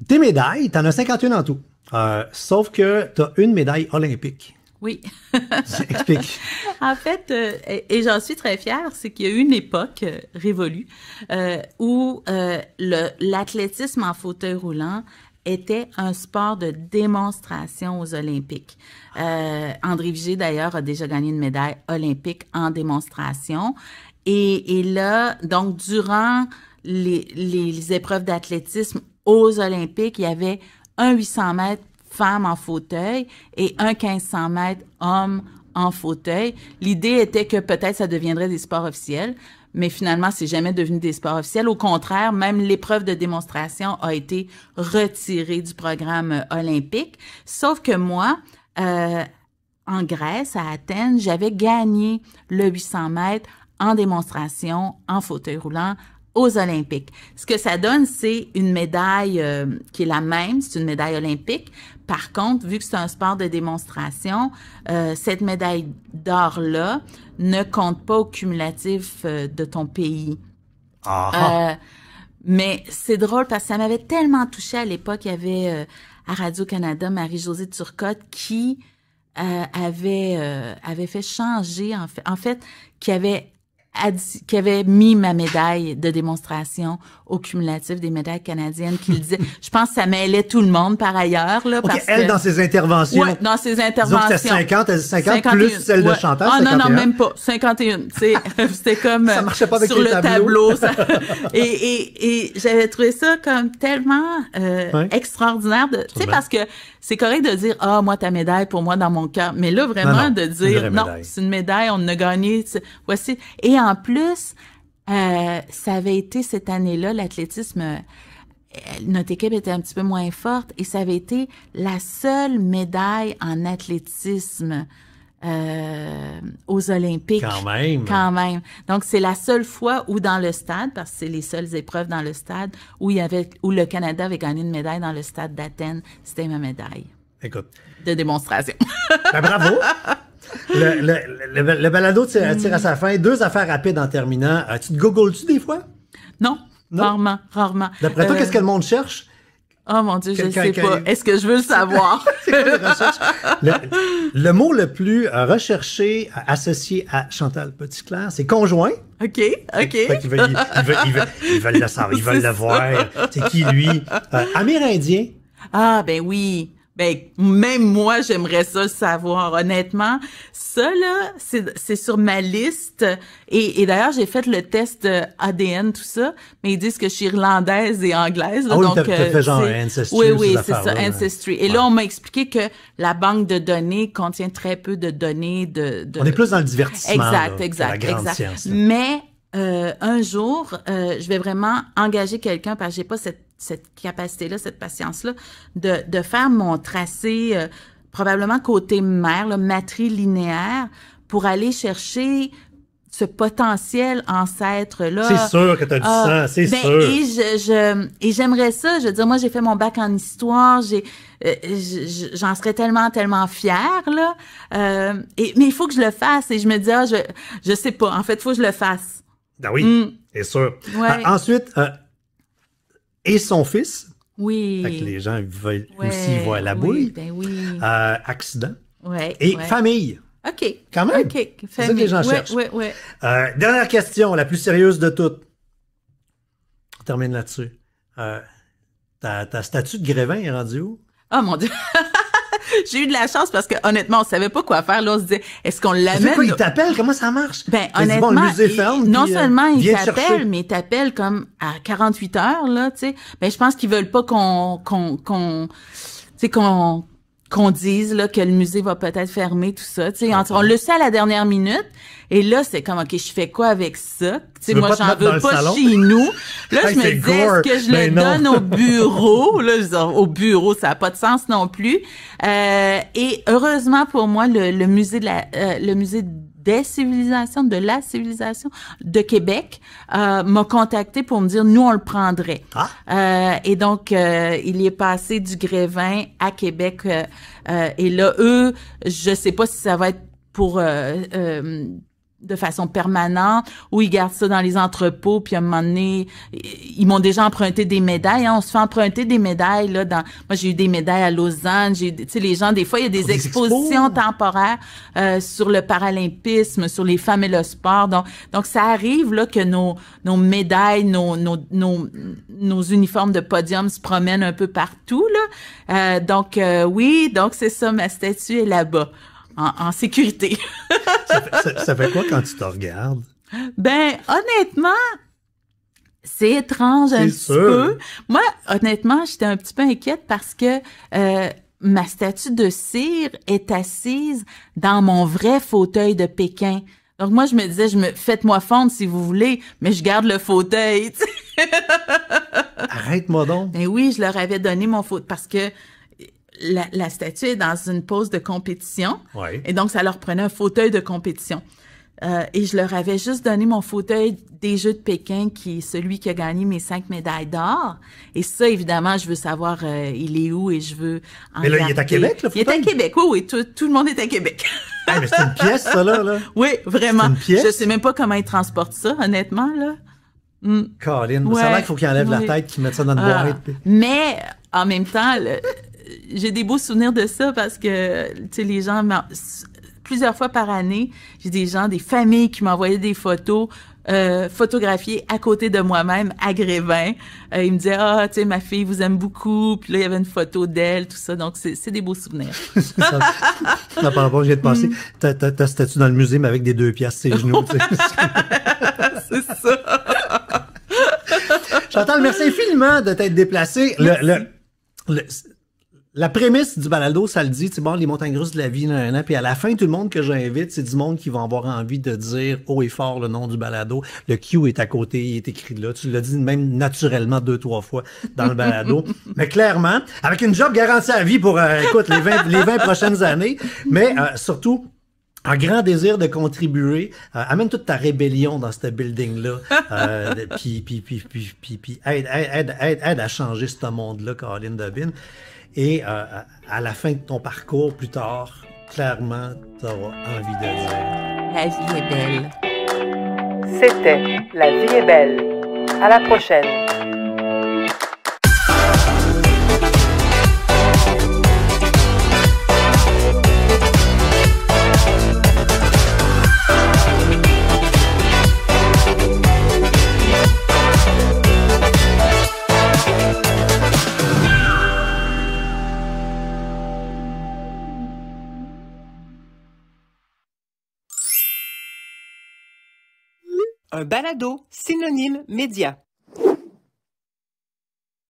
Tes médailles, en as 51 en tout. Euh, sauf que tu as une médaille olympique. Oui. Explique. en fait, euh, et, et j'en suis très fière, c'est qu'il y a eu une époque révolue où l'athlétisme en fauteuil roulant était un sport de démonstration aux Olympiques. Euh, André Vigier, d'ailleurs, a déjà gagné une médaille olympique en démonstration. Et, là, donc, durant les, épreuves d'athlétisme aux Olympiques, il y avait un 800 mètres femmes en fauteuil et un 1500 mètres hommes en fauteuil. L'idée était que peut-être ça deviendrait des sports officiels mais finalement, c'est jamais devenu des sports officiels. Au contraire, même l'épreuve de démonstration a été retirée du programme euh, olympique. Sauf que moi, euh, en Grèce, à Athènes, j'avais gagné le 800 mètres en démonstration, en fauteuil roulant, aux Olympiques. Ce que ça donne, c'est une médaille euh, qui est la même, c'est une médaille olympique, par contre, vu que c'est un sport de démonstration, euh, cette médaille d'or-là ne compte pas au cumulatif euh, de ton pays. Ah. Euh, mais c'est drôle parce que ça m'avait tellement touché à l'époque. Il y avait à Radio-Canada Marie-Josée Turcotte qui avait, avait fait changer, en fait qui avait qui avait mis ma médaille de démonstration au cumulatif des médailles canadiennes qu'il disait je pense que ça mêlait tout le monde par ailleurs là parce elle dans ses interventions ouais, dans ses interventions c'était 50 elle 50 plus celle de Chantal ah non non même pas 51 c'était comme ça marchait pas avec les le tableau et, et, et j'avais trouvé ça comme tellement euh, extraordinaire tu sais parce que c'est correct de dire ah oh, moi ta médaille pour moi dans mon cœur, mais là vraiment de dire non c'est une médaille, on a gagné, voici. Et en plus, euh, ça avait été cette année-là l'athlétisme. Euh, notre équipe était un petit peu moins forte et ça avait été la seule médaille en athlétisme euh, aux Olympiques. Quand même. Quand même. Donc, c'est la seule fois où dans le stade, parce que c'est les seules épreuves dans le stade, où, il y avait, où le Canada avait gagné une médaille dans le stade d'Athènes. C'était ma médaille. Écoute. De démonstration. Ben, bravo! Le, balado tire, à sa fin. Deux affaires rapides en terminant. Euh, tu te googles-tu des fois? Non, rarement, rarement. D'après toi, euh, qu'est-ce que le monde cherche? Oh mon Dieu, je ne sais pas. Est-ce que je veux le savoir? le, mot le plus euh, recherché euh, associé à Chantal Petitclair, c'est conjoint. OK, OK. Ils veulent, le savoir, ils veulent le voir. C'est qui lui? Euh, Amérindien. Ah, ben oui mais ben, même moi, j'aimerais ça savoir. Honnêtement, ça, là, c'est sur ma liste. Et, d'ailleurs, j'ai fait le test ADN, tout ça, mais ils disent que je suis irlandaise et anglaise. Ah donc, c'est euh, fait genre Ancestry. Oui, oui, c'est ça, Ancestry. Et là, on m'a expliqué que la banque de données contient très peu de données de... On est plus dans le divertissement. Exact, là, exact, la exact. mais euh, un jour, euh, je vais vraiment engager quelqu'un parce que j'ai pas cette cette capacité-là, cette patience-là, de, de, faire mon tracé euh, probablement côté mère, là, matrilinéaire, pour aller chercher ce potentiel ancêtre-là. C'est sûr que tu as du ah, sang, c'est ben, sûr. Et, je, je et j'aimerais ça. Je veux dire, moi, j'ai fait mon bac en histoire. J'ai, euh, j'en serais tellement, tellement fière, là. Euh, et, mais il faut que je le fasse. Et je me dis, ah, je, je sais pas. En fait, il faut que je le fasse. Ah oui, mm. c'est sûr. Ouais. Ah, euh, ensuite, et son fils. Oui. Fait que les gens veulent aussi voir la bouille. Oui, ben oui. Euh, accident. Ouais, et famille. OK. Quand même. OK. C'est que les gens cherchent. Euh, dernière question, la plus sérieuse de toutes. On termine là-dessus. Euh, ta, ta, statue de Grévin est rendue où? Oh mon Dieu! J'ai eu de la chance parce que honnêtement, on savait pas quoi faire. Là, on se disait, est-ce qu'on l'amène t'appelle Comment ça marche Ben honnêtement, non euh, seulement ils t'appellent, mais ils t'appellent comme à 48 heures là. Tu sais, ben je pense qu'ils veulent pas qu'on qu'on qu'on tu sais qu'on qu'on dise là, que le musée va peut-être fermer, tout ça. Tu sais, on le sait à la dernière minute. Et là, c'est comme, OK, je fais quoi avec ça? Tu sais, moi, j'en veux pas chez nous. Là, je me dis est-ce que je le ben donne au bureau? là, oh, au bureau, ça n'a pas de sens non plus. Euh, et heureusement pour moi, le, musée de la, euh, le musée des civilisations, de la civilisation de Québec euh, m'a contacté pour me dire nous on le prendrait. Ah. Euh, et donc euh, il est passé du Grévin à Québec euh, et là eux, je sais pas si ça va être pour de façon permanente où ils gardent ça dans les entrepôts puis à un moment donné ils m'ont déjà emprunté des médailles hein. on se fait emprunter des médailles là dans moi j'ai eu des médailles à Lausanne j'ai tu sais les gens des fois il y a des, expositions temporaires euh, sur le paralympisme sur les femmes et le sport donc donc ça arrive là que nos nos médailles nos nos nos, uniformes de podium se promènent un peu partout là euh, donc euh, oui donc c'est ça ma statue est là-bas en, sécurité. ça, fait, quoi quand tu te regardes? Ben, honnêtement, c'est étrange un petit peu. Moi, honnêtement, j'étais un petit peu inquiète parce que euh, ma statue de cire est assise dans mon vrai fauteuil de Pékin. Donc moi, je me disais, je me faites-moi fondre si vous voulez, mais je garde le fauteuil. Arrête-moi donc. Ben oui, je leur avais donné mon fauteuil parce que la, statue est dans une pose de compétition. Et donc, ça leur prenait un fauteuil de compétition. Euh, et je leur avais juste donné mon fauteuil des Jeux de Pékin, qui est celui qui a gagné mes cinq médailles d'or. Et ça, évidemment, je veux savoir euh, il est où et je veux. En mais là, il est à Québec, le fauteuil? Il est à Québec, oui, oui. Tout, le monde est à Québec. ah, mais c'est une pièce, ça, là. Oui, vraiment. Une pièce? Je sais même pas comment ils transportent ça, honnêtement, là. Mm. ça a l'air qu'il faut qu'ils enlèvent la tête, qu'ils mettent ça dans le ah, Mais en même temps, le, j'ai des beaux souvenirs de ça parce que, tu sais, les gens, plusieurs fois par année, j'ai des gens, des familles qui m'envoyaient des photos euh, photographiées à côté de moi-même à Grévin. Euh, ils me disaient, ah, tu sais, ma fille vous aime beaucoup. Puis là, il y avait une photo d'elle, tout ça. Donc, c'est des beaux souvenirs. ça, par rapport, de penser, mm. t'as ta statue dans le musée, mais avec des deux pièces, ses genoux. c'est ça. Chantal, merci infiniment de t'être déplacée. le, le la prémisse du balado, ça le dit, bon, les montagnes russes de la vie, un puis à la fin, tout le monde que j'invite, c'est du monde qui va avoir envie de dire haut et fort le nom du balado. Le Q est à côté, il est écrit là. Tu l'as dit même naturellement deux, trois fois dans le balado. mais clairement, avec une job garantie à vie pour, écoute, les 20, les 20 prochaines années, mais surtout, un grand désir de contribuer. amène toute ta rébellion dans ce building-là. puis, puis, puis, puis, puis, aide, à changer ce monde-là, Caroline Dobin. Et euh, à la fin de ton parcours, plus tard, clairement, tu auras envie de dire La vie est belle. C'était La vie est belle. À la prochaine. un balado synonyme média.